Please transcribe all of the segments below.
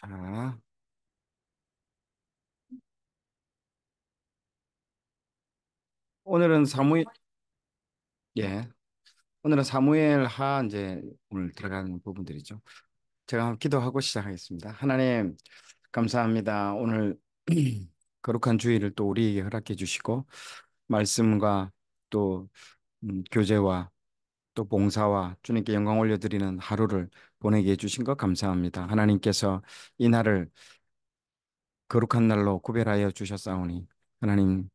자, 오늘은 사무엘, 예. 오늘은 사무엘 하 이제 오늘 들어가는 부분들이죠. 제가 기도하고 시작하겠습니다. 하나님, 감사합니다. 오늘 거룩한 주의를 또 우리에게 허락해 주시고, 말씀과 또 음, 교제와 또 봉사와 주님께 영광 올려드리는 하루를 보내게 해주신 것 감사합니다. 하나님께서 이 날을 거룩한 날로 구별하여 주셨사오니 하나님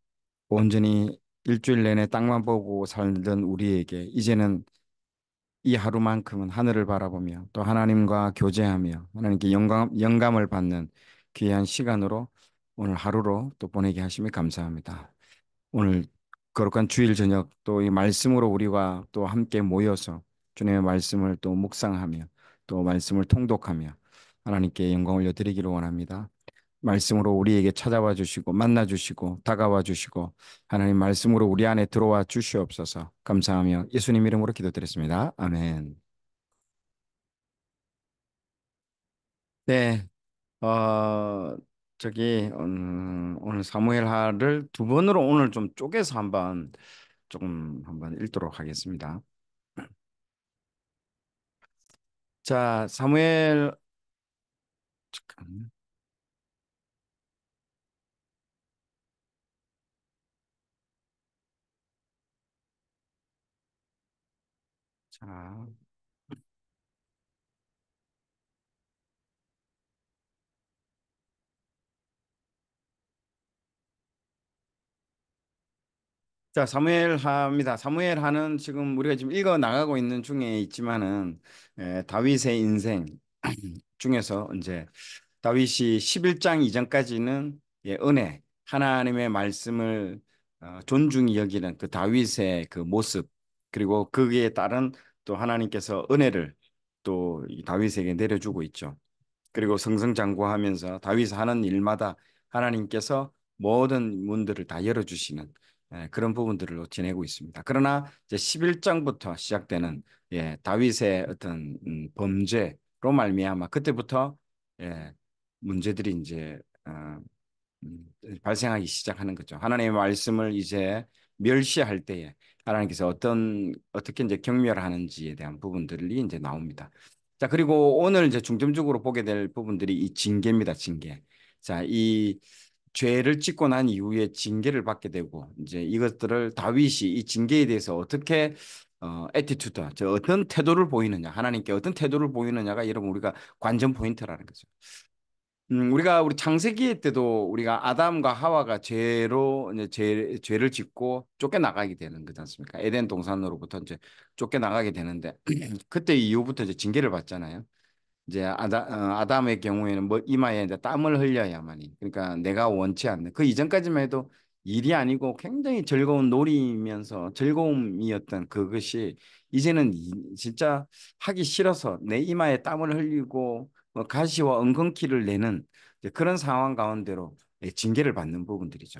온전히 일주일 내내 땅만 보고 살던 우리에게 이제는 이 하루만큼은 하늘을 바라보며 또 하나님과 교제하며 하나님께 영감, 영감을 받는 귀한 시간으로 오늘 하루로 또 보내게 하심이 감사합니다. 오늘 거룩한 주일 저녁 또 이 말씀으로 우리와 또 함께 모여서 주님의 말씀을 또 묵상하며 또 말씀을 통독하며 하나님께 영광 을드리기를 원합니다. 말씀으로 우리에게 찾아와 주시고 만나 주시고 다가와 주시고 하나님 말씀으로 우리 안에 들어와 주시옵소서 감사하며 예수님 이름으로 기도드렸습니다. 아멘. 네, 어, 저기 음, 오늘 사무엘하를 두 번으로 오늘 좀 쪼개서 한번 조금 한번 읽도록 하겠습니다. 자, 사무엘 잠깐만 자, 자, 사무엘하입니다. 사무엘하는 지금 우리가 지금 읽어 나가고 있는 중에 있지만은 에, 예, 다윗의 인생 중에서 이제 다윗이 11장 이전까지는 예, 은혜 하나님의 말씀을 어, 존중히 여기는 그 다윗의 그 모습 그리고 거기에 따른 또 하나님께서 은혜를 또 다윗에게 내려주고 있죠. 그리고 성성장구하면서 다윗 하는 일마다 하나님께서 모든 문들을 다 열어주시는 예, 그런 부분들을 지내고 있습니다. 그러나 이제 11장부터 시작되는 예, 다윗의 어떤 음, 범죄로 말미암아 그때부터 예, 문제들이 이제 어, 음, 발생하기 시작하는 거죠. 하나님의 말씀을 이제 멸시할 때에 하나님께서 어떤 어떻게 이제 경멸하는지에 대한 부분들이 이제 나옵니다. 자 그리고 오늘 이제 중점적으로 보게 될 부분들이 이 징계입니다. 징계. 자이 죄를 짓고 난 이후에 징계를 받게 되고 이제 이것들을 다윗이 이 징계에 대해서 어떻게 어, 에티튜드, 저 어떤 태도를 보이느냐, 하나님께 어떤 태도를 보이느냐가 여러분 우리가 관전 포인트라는 거죠. 음, 우리가 우리 창세기 때도 우리가 아담과 하와가 죄로 이제 죄, 죄를 짓고 쫓겨나가게 되는 거지 않습니까? 에덴 동산으로부터 이제 쫓겨나가게 되는데 그때 이후부터 이제 징계를 받잖아요. 이제 아다, 어, 아담의 경우에는 뭐 이마에 이제 땀을 흘려야만이 그러니까 내가 원치 않는 그 이전까지만 해도 일이 아니고 굉장히 즐거운 놀이면서 즐거움이었던 그것이 이제는 진짜 하기 싫어서 내 이마에 땀을 흘리고 뭐 가시와 엉겅퀴를 내는 이제 그런 상황 가운데로 예, 징계를 받는 부분들이죠.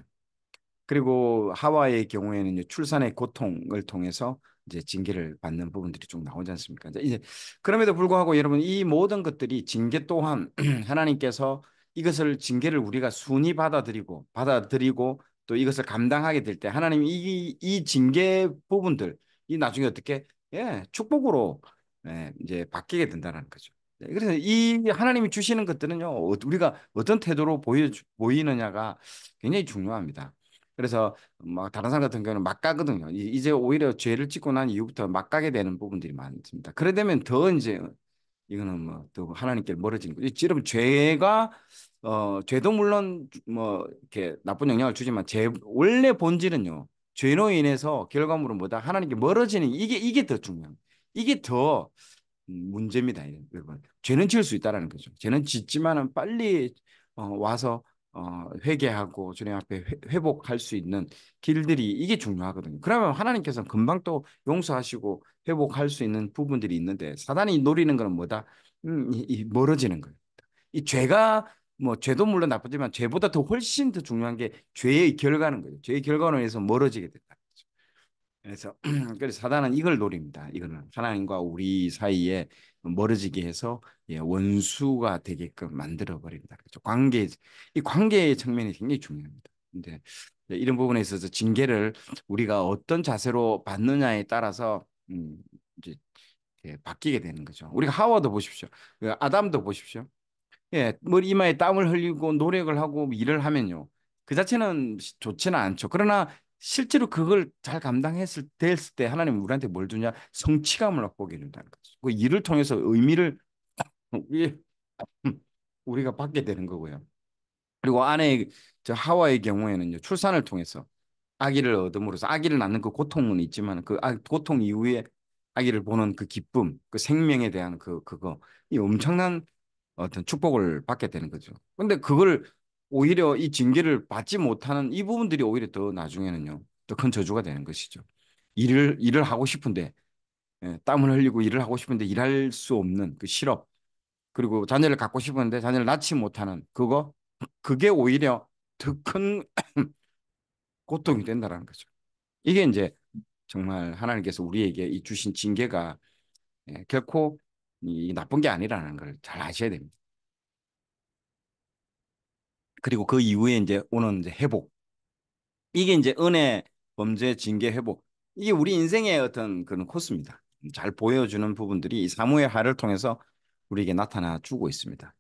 그리고 하와의 경우에는 출산의 고통을 통해서 이제 징계를 받는 부분들이 쭉 나오지 않습니까? 이제 그럼에도 불구하고 여러분 이 모든 것들이 징계 또한 하나님께서 이것을 징계를 우리가 순히 받아들이고 받아들이고 또 이것을 감당하게 될 때 하나님 이, 이 징계 부분들 이 나중에 어떻게 예, 축복으로 예, 이제 바뀌게 된다는 거죠. 네, 그래서 이 하나님이 주시는 것들은요 어, 우리가 어떤 태도로 보여 보이느냐가 굉장히 중요합니다. 그래서 막 뭐 다른 사람 같은 경우는 막 가거든요. 이제 오히려 죄를 짓고 난 이후부터 막 가게 되는 부분들이 많습니다. 그래 되면 더 이제 이거는 뭐 또 하나님께 멀어지는 거죠. 여러분 죄가 어 죄도 물론 뭐 이렇게 나쁜 영향을 주지만 죄 원래 본질은요 죄로 인해서 결과물은 뭐다 하나님께 멀어지는 이게 이게 더 중요한 이게 더 문제입니다 여러분 죄는 지을 수 있다라는 거죠 죄는 짓지만은 빨리 어, 와서 어, 회개하고 주님 앞에 회, 복할수 있는 길들이 이게 중요하거든요. 그러면 하나님께서는 금방 또 용서하시고 회복할 수 있는 부분들이 있는데 사단이 노리는 건 뭐다? 음, 이, 이 멀어지는 거예요. 이 죄가 뭐 죄도 물론 나쁘지만 죄보다 더 훨씬 더 중요한 게 죄의 결과는 거예요. 죄의 결과로 인해서 멀어지게 돼. 그래서 그래서 사단은 이걸 노립니다. 이거는 하나님과 우리 사이에 멀어지게 해서 예, 원수가 되게끔 만들어 버립니다. 그렇죠? 관계 이 관계의 측면이 굉장히 중요합니다. 근데 이런 부분에 있어서 징계를 우리가 어떤 자세로 받느냐에 따라서 음, 이제 바뀌게 되는 거죠. 우리가 하와도 보십시오. 그 아담도 보십시오. 예, 머리 뭐 이마에 땀을 흘리고 노력을 하고 뭐 일을 하면요. 그 자체는 좋지는 않죠. 그러나 실제로 그걸 잘 감당했을 됐을 때 하나님은 우리한테 뭘 주냐? 성취감을 맛보게 준다는 거죠. 그 일을 통해서 의미를 우리가 받게 되는 거고요. 그리고 아내의 저 하와의 경우에는요. 출산을 통해서 아기를 얻음으로써 아기를 낳는 그 고통은 있지만 그 아, 고통 이후에 아기를 보는 그 기쁨, 그 생명에 대한 그 그거 이 엄청난 어떤 축복을 받게 되는 거죠. 근데 그걸 오히려 이 징계를 받지 못하는 이 부분들이 오히려 더 나중에는요 더 큰 저주가 되는 것이죠. 일을 일을 하고 싶은데 예, 땀을 흘리고 일을 하고 싶은데 일할 수 없는 그 실업 그리고 자녀를 갖고 싶은데 자녀를 낳지 못하는 그거 그게 오히려 더 큰 고통이 된다라는 거죠. 이게 이제 정말 하나님께서 우리에게 이 주신 징계가 예, 결코 이 나쁜 게 아니라는 걸 잘 아셔야 됩니다. 그리고 그 이후에 이제 오는 이제 회복. 이게 이제 은혜, 범죄, 징계, 회복. 이게 우리 인생의 어떤 그런 코스입니다. 잘 보여주는 부분들이 사무의 하를 통해서 우리에게 나타나 주고 있습니다.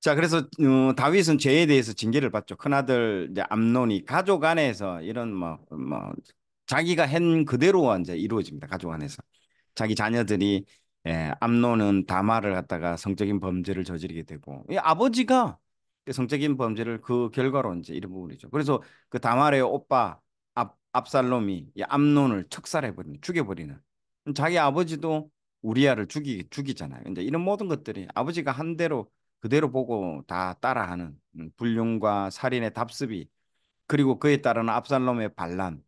자, 그래서 어, 다윗은 죄에 대해서 징계를 받죠. 큰아들 이제 암론이 가족 안에서 이런 뭐, 뭐 자기가 한 그대로 이제 이루어집니다. 가족 안에서 자기 자녀들이 예, 암론은 다마를 갖다가 성적인 범죄를 저지르게 되고 이 아버지가 그 성적인 범죄를 그 결과로 이제 이런 부분이죠. 그래서 그 다말의 오빠 압, 압살롬이 이 암론을 척살해버리는 죽여버리는 자기 아버지도 우리아를 죽이 죽이잖아요. 이제 이런 모든 것들이 아버지가 한 대로 그대로 보고 다 따라하는 음, 불륜과 살인의 답습이 그리고 그에 따른는 압살롬의 반란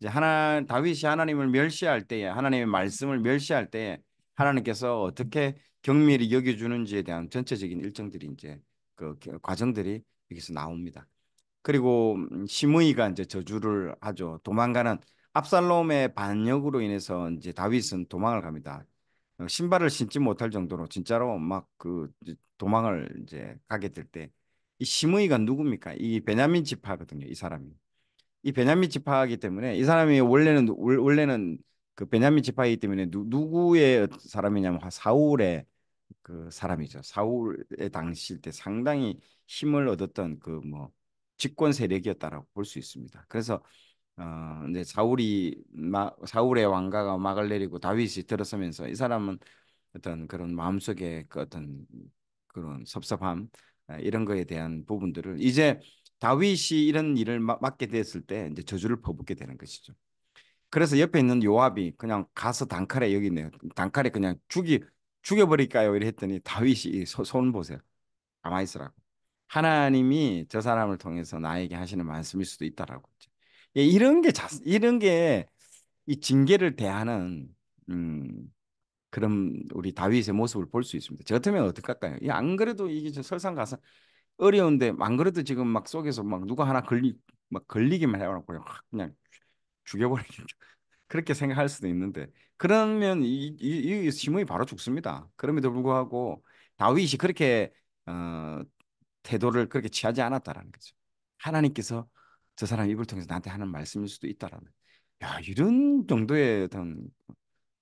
이제 하나 다윗이 하나님을 멸시할 때에 하나님의 말씀을 멸시할 때에 하나님께서 어떻게 경밀히 여겨주는지에 대한 전체적인 일정들이 이제 그 과정들이 여기서 나옵니다. 그리고 심의가 음, 이제 저주를 하죠. 도망가는 압살롬의 반역으로 인해서 이제 다윗은 도망을 갑니다. 어, 신발을 신지 못할 정도로 진짜로 막 그 도망을 이제 가게 될 때 이심의가 누굽니까? 이 베냐민 지파거든요. 이 사람이 이 베냐민 지파이기 때문에 이 사람이 원래는 원래는 그 베냐민 지파이기 때문에 누, 누구의 사람이냐면 사울의 그 사람이죠. 사울의 당시때 상당히 힘을 얻었던 그뭐 집권 세력이었다라고 볼 수 있습니다. 그래서 어근제 사울이 마, 사울의 왕가가 막을 내리고 다윗이 들어서면서 이 사람은 어떤 그런 마음속에 그 어떤 그런 섭섭함 아, 이런 거에 대한 부분들을 이제 다윗이 이런 일을 맡게 됐을 때 이제 저주를 퍼붓게 되는 것이죠. 그래서 옆에 있는 요압이 그냥 가서 단칼에 여기 있네요. 단칼에 그냥 죽이 죽여버릴까요? 이랬더니 다윗이 소, 손 보세요. 가만히 있으라고. 하나님이 저 사람을 통해서 나에게 하시는 말씀일 수도 있다라고. 예, 이런 게 자, 이런 게 이 징계를 대하는 음, 그런 우리 다윗의 모습을 볼 수 있습니다. 저 같으면 어떨할까요 예, 안 그래도 이게 저설상가서 어려운데 안 그래도 지금 막 속에서 막 누가 하나 걸리 막 걸리기만 해갖고 그냥 죽여버리죠 그렇게 생각할 수도 있는데 그러면 이, 이, 이 시므이 바로 죽습니다. 그럼에도 불구하고 다윗이 그렇게 어, 태도를 그렇게 취하지 않았다라는 거죠. 하나님께서 저 사람 입을 통해서 나한테 하는 말씀일 수도 있다라는. 야 이런 정도의 어떤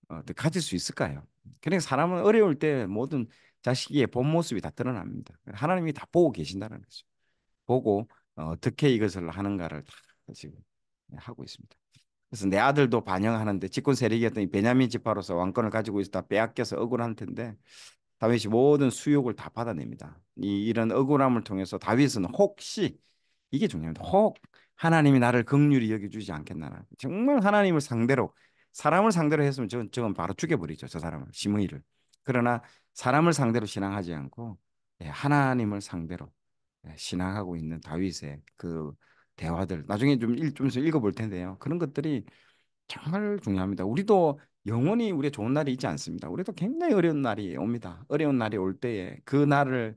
어, 가질 수 있을까요? 그러니까 사람은 어려울 때 모든 자식의 본 모습이 다 드러납니다. 하나님이 다 보고 계신다는 거죠. 보고 어, 어떻게 이것을 하는가를 다 지금 하고 있습니다. 그래서 내 아들도 반영하는데 집권 세력이었던 이 베냐민 집파로서 왕권을 가지고 있었다 빼앗겨서 억울한 텐데 다윗이 모든 수욕을 다 받아냅니다. 이, 이런 억울함을 통해서 다윗은 혹시 이게 중요합니다. 혹 하나님이 나를 극률히 여겨주지 않겠나 정말 하나님을 상대로 사람을 상대로 했으면 저건, 저건 바로 죽여버리죠. 저 사람을 시므이를. 그러나 사람을 상대로 신앙하지 않고 예, 하나님을 상대로 예, 신앙하고 있는 다윗의 그 대화들 나중에 좀 일, 좀서 읽어볼 텐데요. 그런 것들이 정말 중요합니다. 우리도 영원히 우리 좋은 날이 있지 않습니다. 우리도 굉장히 어려운 날이 옵니다. 어려운 날이 올 때에 그 날을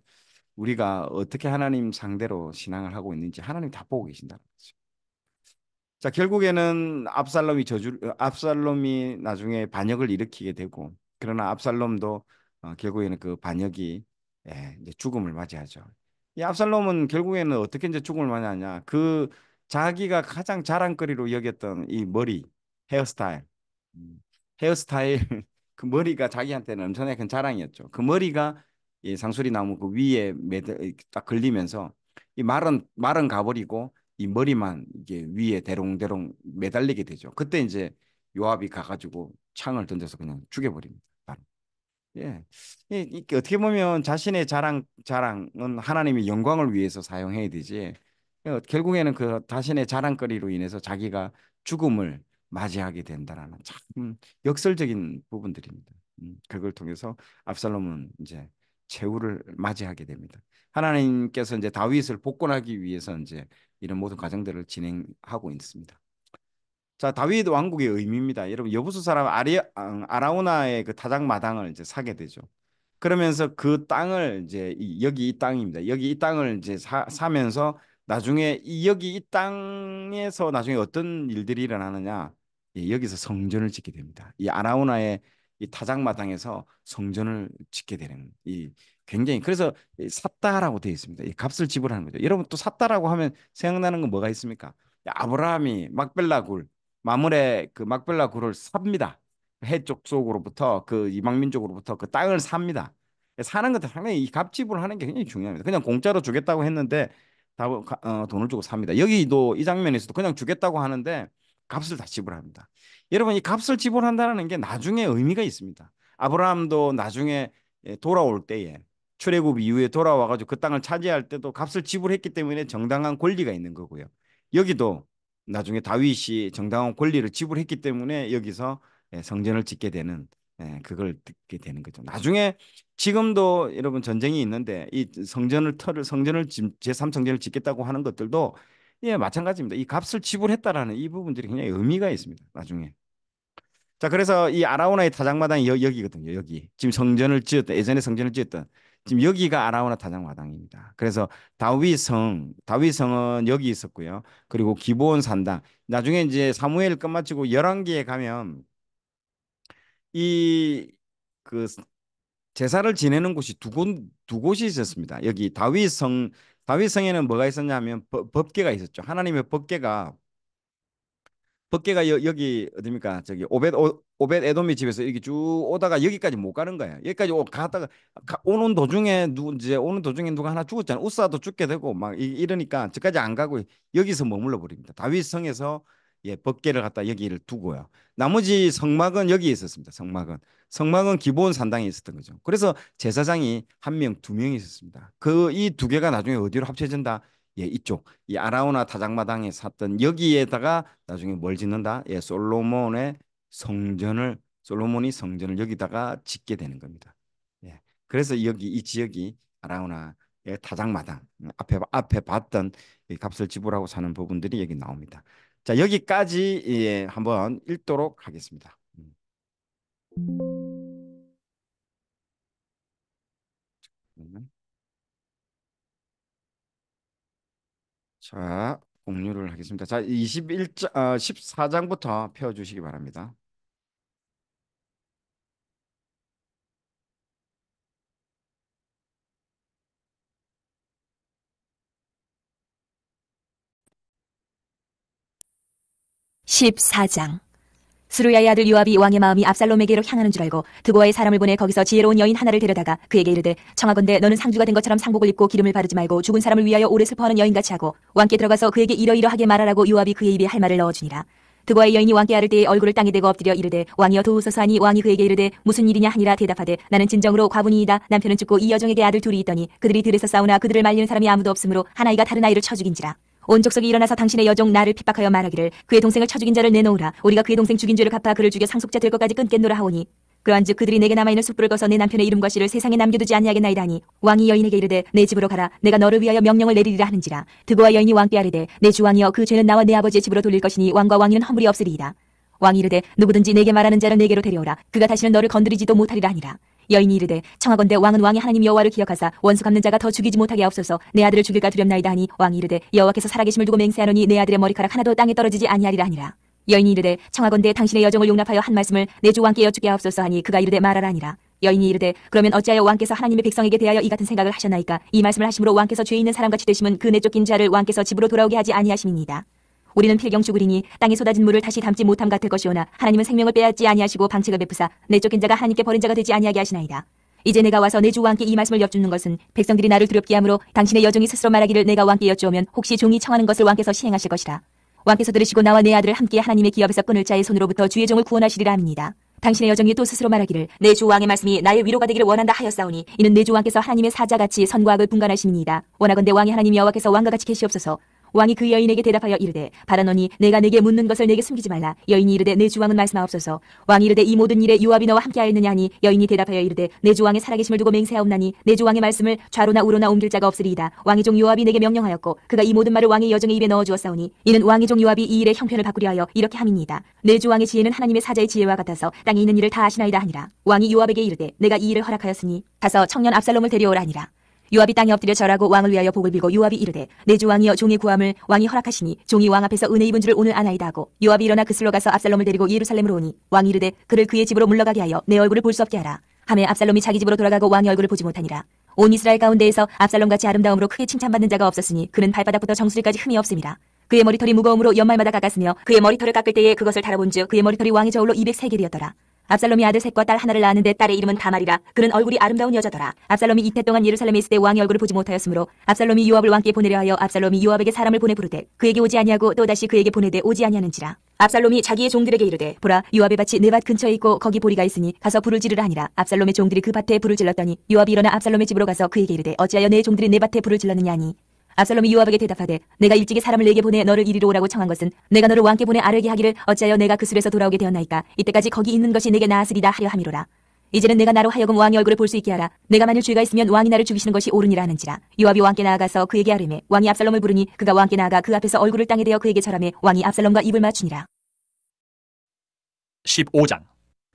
우리가 어떻게 하나님 상대로 신앙을 하고 있는지 하나님 다 보고 계신다는 거죠. 자 결국에는 압살롬이 저주 어, 압살롬이 나중에 반역을 일으키게 되고 그러나 압살롬도 어, 결국에는 그 반역이 예, 이제 죽음을 맞이하죠. 이 압살롬은 결국에는 어떻게 이제 죽음을 맞이하냐. 그 자기가 가장 자랑거리로 여겼던 이 머리, 헤어스타일. 헤어스타일, 그 머리가 자기한테는 엄청나게 큰 자랑이었죠. 그 머리가 이 상수리 나무 그 위에 매들, 딱 걸리면서 이 말은, 말은 가버리고 이 머리만 이게 위에 대롱대롱 매달리게 되죠. 그때 이제 요압이 가가지고 창을 던져서 그냥 죽여버립니다. 예. 이게 어떻게 보면 자신의 자랑, 자랑은 하나님의 영광을 위해서 사용해야 되지. 어, 결국에는 그 자신의 자랑거리로 인해서 자기가 죽음을 맞이하게 된다라는 참 역설적인 부분들입니다. 음, 그걸 통해서 압살롬은 이제 최후를 맞이하게 됩니다. 하나님께서 이제 다윗을 복권하기 위해서 이제 이런 모든 과정들을 진행하고 있습니다. 자 다윗 왕국의 의미입니다. 여러분 여부수 사람 아리, 아라우나의 그 타작 마당을 이제 사게 되죠. 그러면서 그 땅을 이제 이, 여기 이 땅입니다. 여기 이 땅을 이제 사, 사면서 나중에 이, 여기 이 땅에서 나중에 어떤 일들이 일어나느냐 예, 여기서 성전을 짓게 됩니다. 이 아라우나의 이 타작 마당에서 성전을 짓게 되는 이 굉장히 그래서 샀다라고 되어 있습니다. 이 값을 지불하는 거죠. 여러분 또 샀다라고 하면 생각나는 건 뭐가 있습니까? 아브라함이 막벨라 굴 마물의 그 막벨라 구를 삽니다. 해쪽 속으로부터 그 이방민 쪽으로부터 그 땅을 삽니다. 사는 것도 상당히 이 갑집을 하는 게 굉장히 중요합니다. 그냥 공짜로 주겠다고 했는데 다 어, 돈을 주고 삽니다. 여기도 이 장면에서도 그냥 주겠다고 하는데 값을 다 지불합니다. 여러분 이 값을 지불한다는 게 나중에 의미가 있습니다. 아브라함도 나중에 예, 돌아올 때에 출애굽 이후에 돌아와가지고 그 땅을 차지할 때도 값을 지불했기 때문에 정당한 권리가 있는 거고요. 여기도 나중에 다윗이 정당한 권리를 지불했기 때문에 여기서 예, 성전을 짓게 되는 예, 그걸 듣게 되는 거죠. 나중에 지금도 여러분 전쟁이 있는데 이 성전을 터를 성전을 제3 성전을 짓겠다고 하는 것들도 예 마찬가지입니다. 이 값을 지불했다라는 이 부분들이 굉장히 의미가 있습니다. 나중에 자 그래서 이 아라오나의 타작마당이 여, 기거든요 여기 지금 성전을 지었던 예전에 성전을 지었던 지금 여기가 아라오나 타장마당입니다 그래서 다윗성, 다윗성은 여기 있었고요. 그리고 기본 산당. 나중에 이제 사무엘 끝마치고 열왕기에 가면 이 그 제사를 지내는 곳이 두 곳 두 곳이 있었습니다. 여기 다윗성 다윗성에는 뭐가 있었냐면 법, 법계가 있었죠. 하나님의 법계가 법계가 여, 여기 어딥니까? 저기 오벳 오, 오벳 에돔이 집에서 이렇게 쭉 오다가 여기까지 못 가는 거예요 여기까지 오, 갔다가 가, 오는 도중에 누 이제 오는 도중에 누가 하나 죽었잖아. 우사도 죽게 되고 막 이, 러니까 저까지 안 가고 여기서 머물러 버립니다. 다윗 성에서 예, 벗개를 갖다 여기를 두고요. 나머지 성막은 여기에 있었습니다. 성막은 성막은 기본 산당에 있었던 거죠. 그래서 제사장이 한 명, 두 명이 있었습니다. 그 이 두 개가 나중에 어디로 합쳐진다? 예, 이쪽 이 아라우나 타작마당에 샀던 여기에다가 나중에 뭘 짓는다? 예, 솔로몬의 성전을 솔로몬이 성전을 여기다가 짓게 되는 겁니다. 예. 그래서 여기 이 지역이 아라우나 예, 타작마당 앞에 앞에 봤던 값을 지불하고 사는 부분들이 여기 나옵니다. 자 여기까지 예, 한번 읽도록 하겠습니다. 음. 음. 자, 공유를 하겠습니다. 자, 21장, 14장부터 아, 펴주시기 바랍니다. 1 4장 스루야의 아들 요압이 왕의 마음이 압살롬에게로 향하는 줄 알고 드고아의 사람을 보내 거기서 지혜로운 여인 하나를 데려다가 그에게 이르되 청하건대 너는 상주가 된 것처럼 상복을 입고 기름을 바르지 말고 죽은 사람을 위하여 오래 슬퍼하는 여인같이 하고 왕께 들어가서 그에게 이러이러하게 말하라고 요압이 그의 입에 할 말을 넣어주니라. 드고아의 여인이 왕께 아를 때에 얼굴을 땅에 대고 엎드려 이르되 왕이여 도우소서 하니 왕이 그에게 이르되 무슨 일이냐 하니라 대답하되 나는 진정으로 과분이이다 남편은 죽고 이 여정에게 아들 둘이 있더니 그들이 들에서 싸우나 그들을 말리는 사람이 아무도 없으므로 하나이가 다른 아이를 쳐 죽인지라. 온 족속이 일어나서 당신의 여종 나를 핍박하여 말하기를 그의 동생을 쳐 죽인 자를 내놓으라 우리가 그의 동생 죽인 죄를 갚아 그를 죽여 상속자 될 것까지 끊겠노라 하오니 그러한즉 그들이 내게 남아있는 숯불을 거서 내 남편의 이름과 씨를 세상에 남겨두지 아니하겠나이다니 왕이 여인에게 이르되 내 집으로 가라 내가 너를 위하여 명령을 내리리라 하는지라 드고와 여인이 왕께 아뢰되 내 주왕이여 그 죄는 나와 내 아버지의 집으로 돌릴 것이니 왕과 왕위는 허물이 없으리이다 왕이 이르되 누구든지 내게 말하는 자를 내게로 데려오라 그가 다시는 너를 건드리지도 못하리라 하니라 여인이 이르되 청하건대 왕은 왕이 하나님 여호와를 기억하사 원수 갚는 자가 더 죽이지 못하게 하옵소서 내 아들을 죽일까 두렵나이다 하니 왕이 이르되 여호와께서 살아계심을 두고 맹세하노니 내 아들의 머리카락 하나도 땅에 떨어지지 아니하리라 하니라 여인이 이르되 청하건대 당신의 여정을 용납하여 한 말씀을 내 주 왕께 여쭙게 하옵소서 하니 그가 이르되 말하라 하니라 여인이 이르되 그러면 어찌하여 왕께서 하나님의 백성에게 대하여 이 같은 생각을 하셨나이까 이 말씀을 하심으로 왕께서 죄 있는 사람같이 되심은 그 내쫓긴 자를 왕께서 집으로 돌아오게 하지 아니하심이니이다 우리는 필경 죽으리니 땅에 쏟아진 물을 다시 담지 못함 같을 것이오나 하나님은 생명을 빼앗지 아니하시고 방책을 베푸사 내 쫓긴 자가 하나님께 버린 자가 되지 아니하게 하시나이다. 이제 내가 와서 내 주와 함께 이 말씀을 엿주는 것은 백성들이 나를 두렵게 하므로 당신의 여종이 스스로 말하기를 내가 왕께 여쭈오면 혹시 종이 청하는 것을 왕께서 시행하실 것이라. 왕께서 들으시고 나와 내 아들을 함께 하나님의 기업에서 끊을 자의 손으로부터 주의 종을 구원하시리라 합니다. 당신의 여정이 또 스스로 말하기를 내 주 왕의 말씀이 나의 위로가 되기를 원한다 하였사오니 이는 내 주 왕께서 하나님의 사자같이 선과 악을 분간하심이니다 원하건대 왕이 하나님 여호와께서 왕과 같이 계시옵소서 왕이 그 여인에게 대답하여 이르되 바라노니 내가 네게 묻는 것을 네게 숨기지 말라 여인이 이르되 내 주왕은 말씀하옵소서 왕이 이르되 이 모든 일에 요압이 너와 함께하였느냐 하니 여인이 대답하여 이르되 내 주왕의 살아계심을 두고 맹세하옵나니 내 주왕의 말씀을 좌로나 우로나 옮길 자가 없으리이다 왕의 종 요압이 네게 명령하였고 그가 이 모든 말을 왕의 여정의 입에 넣어 주었사오니 이는 왕의 종 요압이 이 일의 형편을 바꾸려 하여 이렇게 함이니이다 내 주왕의 지혜는 하나님의 사자의 지혜와 같아서 땅에 있는 일을 다 아시나이다 하니라 왕이 요압에게 이르되 내가 이 일을 허락하였으니 가서 청년 압살롬을 데려오라 하니라 요압이 땅에 엎드려 절하고 왕을 위하여 복을 빌고 요압이 이르되 내 주 왕이여 종의 구함을 왕이 허락하시니 종이 왕 앞에서 은혜 입은 줄을 오늘 아나이다 하고 요압이 일어나 그슬로 가서 압살롬을 데리고 예루살렘으로 오니 왕이 이르되 그를 그의 집으로 물러가게 하여 내 얼굴을 볼 수 없게 하라 함에 압살롬이 자기 집으로 돌아가고 왕의 얼굴을 보지 못하니라 온 이스라엘 가운데에서 압살롬같이 아름다움으로 크게 칭찬받는 자가 없었으니 그는 발바닥부터 정수리까지 흠이 없습니다 그의 머리털이 무거움으로 연말마다 깎았으며 그의 머리털을 깎을 때에 그것을 달아본즉 그의 머리털이 왕의 저울로 2 0 3개되었더라 압살롬이 아들 셋과 딸 하나를 낳았는데 딸의 이름은 다말이라 그는 얼굴이 아름다운 여자더라 압살롬이 이태 동안 예루살렘에 있을 때 왕의 얼굴을 보지 못하였으므로 압살롬이 요압을 왕께 보내려 하여 압살롬이 요압에게 사람을 보내 부르되 그에게 오지 아니하고 또다시 그에게 보내되 오지 아니하는지라 압살롬이 자기의 종들에게 이르되 보라 요압의 밭이 내 밭 근처에 있고 거기 보리가 있으니 가서 불을 지르라 하니라 압살롬의 종들이 그 밭에 불을 질렀더니 요압이 일어나 압살롬의 집으로 가서 그에게 이르되 어찌하여 내 종들이 내 밭에 불을 질렀느냐 하니 압살롬이 요압에게 대답하되 내가 일찍이 사람을 내게 보내 너를 이리로 오라고 청한 것은 내가 너를 왕께 보내 아뢰게 하기를 어찌하여 내가 그 술에서 돌아오게 되었나이까 이때까지 거기 있는 것이 내게 나았으리다 하려 함이로라 이제는 내가 나로 하여금 왕의 얼굴을 볼 수 있게 하라 내가 만일 죄가 있으면 왕이 나를 죽이시는 것이 옳으니라 하는지라 요압이 왕께 나아가서 그에게 아뢰매 왕이 압살롬을 부르니 그가 왕께 나아가 그 앞에서 얼굴을 땅에 대어 그에게 절하매 왕이 압살롬과 입을 맞추니라 15장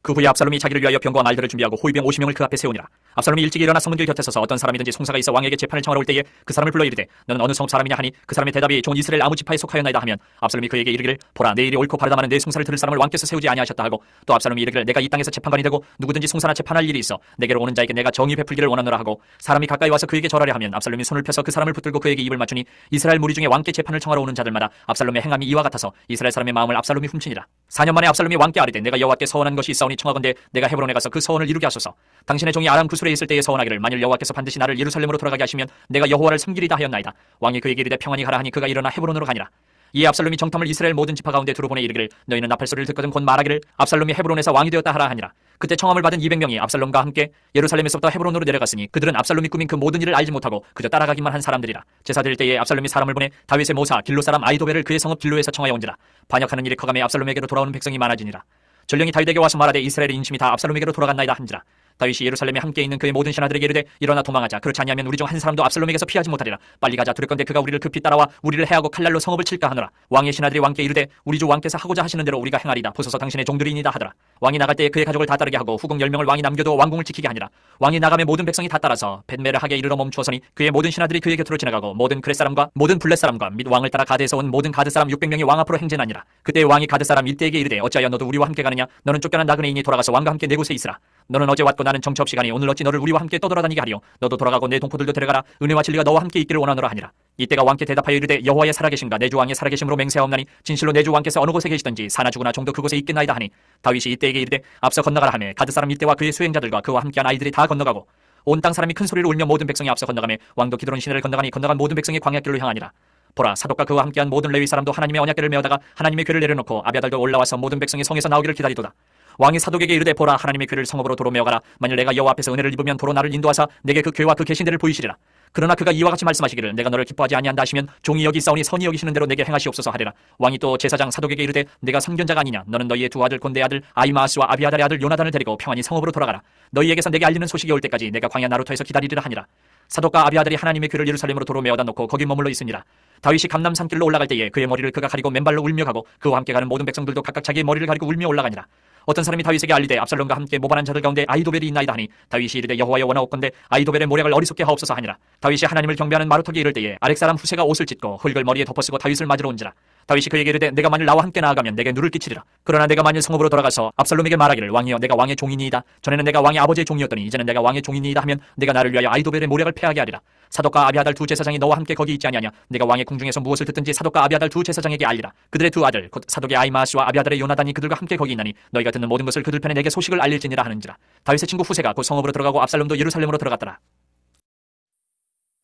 그 후에 압살롬이 자기를 위하여 병과 말들을 준비하고 호위병 50명을 그 앞에 세우니라 압살롬이 일찍 일어나 성문길 곁에 서서 어떤 사람이든지 송사가 있어 왕에게 재판을 청하러 올 때에 그 사람을 불러 이르되 너는 어느 성읍 사람이냐 하니 그 사람의 대답이 종 이스라엘 아무 지파에 속하였나이다 하면 압살롬이 그에게 이르기를 보라 내일이 옳고 바르다마는 내 송사를 들을 사람을 왕께서 세우지 아니하셨다 하고 또 압살롬이 이르기를 내가 이 땅에서 재판관이 되고 누구든지 송사나 재판할 일이 있어 내게로 오는 자에게 내가 정의 베풀기를 원하노라 하고 사람이 가까이 와서 그에게 절하려 하면 압살롬이 손을 펴서 그 사람을 붙들고 그에게 입을 맞추니 이스라엘 무리 중에 왕께 재판을 청하러 오는 자들마다 압살롬의 행함이 이와 같아서 이스라엘 사람의 마음을 압살롬이 훔치니라 4년 만에 압살롬이 왕께 아뢰되 내가 여호와께 서원한 것이 있사오니 청하건대 내가 헤브론에 가서 그 서원을 이루게 하소서 당신의 종이 아람 구 그 연술에 있을 때에 서원하기를 만일 여호와께서 반드시 나를 예루살렘으로 돌아가게 하시면 내가 여호와를 섬기리다 하였나이다. 왕이 그에게 이르되 평안히 가라 하니 그가 일어나 헤브론으로 가니라. 이에 압살롬이 정탐을 이스라엘 모든 지파 가운데 두루 보내 이르기를 너희는 나팔 소리를 듣거든 곧 말하기를 압살롬이 헤브론에서 왕이 되었다 하라 하니라. 그때 청함을 받은 200명이 압살롬과 함께 예루살렘에서부터 헤브론으로 내려갔으니 그들은 압살롬이 꾸민 그 모든 일을 알지 못하고 그저 따라가기만 한 사람들이라. 제사 드릴 때에 압살롬이 사람을 보내 다윗의 모사 길로 사람 아이도벨을 그의 성읍 길로에서 청하여 온지라. 반역하는 일이 커감에 압살롬에게로 돌아오는 백성이 많아지니라. 전령이 다윗에게 와서 말하되 이스라엘의 인심이 다 압살롬에게로 돌아갔나이다 한지라. 다윗이 예루살렘에 함께 있는 그의 모든 신하들에게 이르되 일어나 도망하자 그렇지 아니하면 우리 중 한 사람도 압살롬에게서 피하지 못하리라 빨리 가자 두렵건대 그가 우리를 급히 따라와 우리를 해하고 칼날로 성읍을 칠까 하노라 왕의 신하들이 왕께 이르되 우리 주 왕께서 하고자 하시는 대로 우리가 행하리다 보소서 당신의 종들이니이다 하더라 왕이 나갈 때에 그의 가족을 다 따르게 하고 후궁 열명을 왕이 남겨두어 왕궁을 지키게 하니라 왕이 나감에 모든 백성이 다 따라서 벳메를 하게 이르러 멈추어서니 그의 모든 신하들이 그의 곁으로 지나가고 모든 그레 사람과 모든 블렛 사람과 및 왕을 따라 가드에서 온 모든 가드 사람 600명이 왕 앞으로 행진하니라 그때 왕이 가드 사람 일대에게 이르되 어찌하여 너도 우리와 함께 가느냐 너는 쫓겨난 나그네인이 돌아가서 왕과 함께 내 네 곳에 있으라 너는 어제 왔 생각 나는 정처 시간이 오늘 어찌 너를 우리와 함께 떠돌아다니게 하리오 너도 돌아가고 내 동포들도 데려가라 은혜와 진리가 너와 함께 있기를 원하노라 하니라 이때가 왕께 대답하여 이르되 여호와의 살아계신가 내주 왕의 살아계심으로 맹세하옵나니 진실로 내주 왕께서 어느 곳에 계시든지 사나 죽으나 종도 그곳에 있겠나이다 하니 다윗이 이때에게 이르되 앞서 건너가라 하매 가드 사람 이때와 그의 수행자들과 그와 함께한 아이들이 다 건너가고 온 땅 사람이 큰 소리를 울며 모든 백성이 앞서 건너가매 왕도 기드론 시내를 건너가니 건너간 모든 백성이 광야길로 향하니라 보라 사독과 그와 함께한 모든 레위 사람도 하나님의 언약궤를 메어다가 하나님의 궤를 내려놓고 아비아달도 올라와서 모든 백성이 성에서 나오기를 기다리도다 왕이 사독에게 이르되 보라 하나님의 그를 성읍으로 도로 메어가라 만일 내가 여호와 앞에서 은혜를 입으면 도로 나를 인도하사 내게 그 괴와 그 계신대를 보이시리라 그러나 그가 이와 같이 말씀하시기를 내가 너를 기뻐하지 아니한다 하시면 종이 여기 싸우니 선이 여기시는 대로 내게 행하시옵소서 하리라 왕이 또 제사장 사독에게 이르되 내가 상견자가 아니냐 너는 너희의 두 아들 곤대 아들 아이마스와 아비아달의 아들 요나단을 데리고 평안히 성읍으로 돌아가라 너희에게서 내게 알리는 소식이 올 때까지 내가 광야 나루터에서 기다리리라 하니라 사독과 아비아들이 하나님의 귀를 예루살렘으로 도로 메어다 놓고 거기 머물러 있으니라 다윗이 감남 산길로 올라갈 때에 그의 머리를 그가 가리고 맨발로 울며 가고 그와 함께 가는 모든 백성들도 각각 자기의 머리를 가리고 울며 올라가니라 어떤 사람이 다윗에게 알리되 압살롬과 함께 모반한 자들 가운데 아이도벨이 있나이다 하니 다윗이 이르되 여호와여 원하옵건대 아이도벨의 모략을 어리석게 하옵소서 하니라 다윗이 하나님을 경배하는 마루턱에 이를 때에 아랫사람 후세가 옷을 찢고 흙을 머리에 덮어쓰고 다윗을 맞으러 온지라 다윗이 그에게 이르되 내가 만일 나와 함께 나아가면 내게 누를 끼치리라. 그러나 내가 만일 성읍으로 돌아가서 압살롬에게 말하기를 왕이여 내가 왕의 종이니이다. 전에는 내가 왕의 아버지의 종이었더니 이제는 내가 왕의 종이니이다 하면 내가 나를 위하여 아이도벨의 모략을 패하게 하리라. 사독과 아비아달 두 제사장이 너와 함께 거기 있지 아니하냐. 내가 왕의 궁중에서 무엇을 듣든지 사독과 아비아달 두 제사장에게 알리라. 그들의 두 아들 곧 사독의 아이마스와 아비아달의 요나단이 그들과 함께 거기 있나니 너희가 듣는 모든 것을 그들 편에 내게 소식을 알릴지니라 하는지라. 다윗의 친구 후세가 곧 성읍으로 들어가고 압살롬도 예루살렘으로 들어갔더라.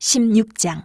16장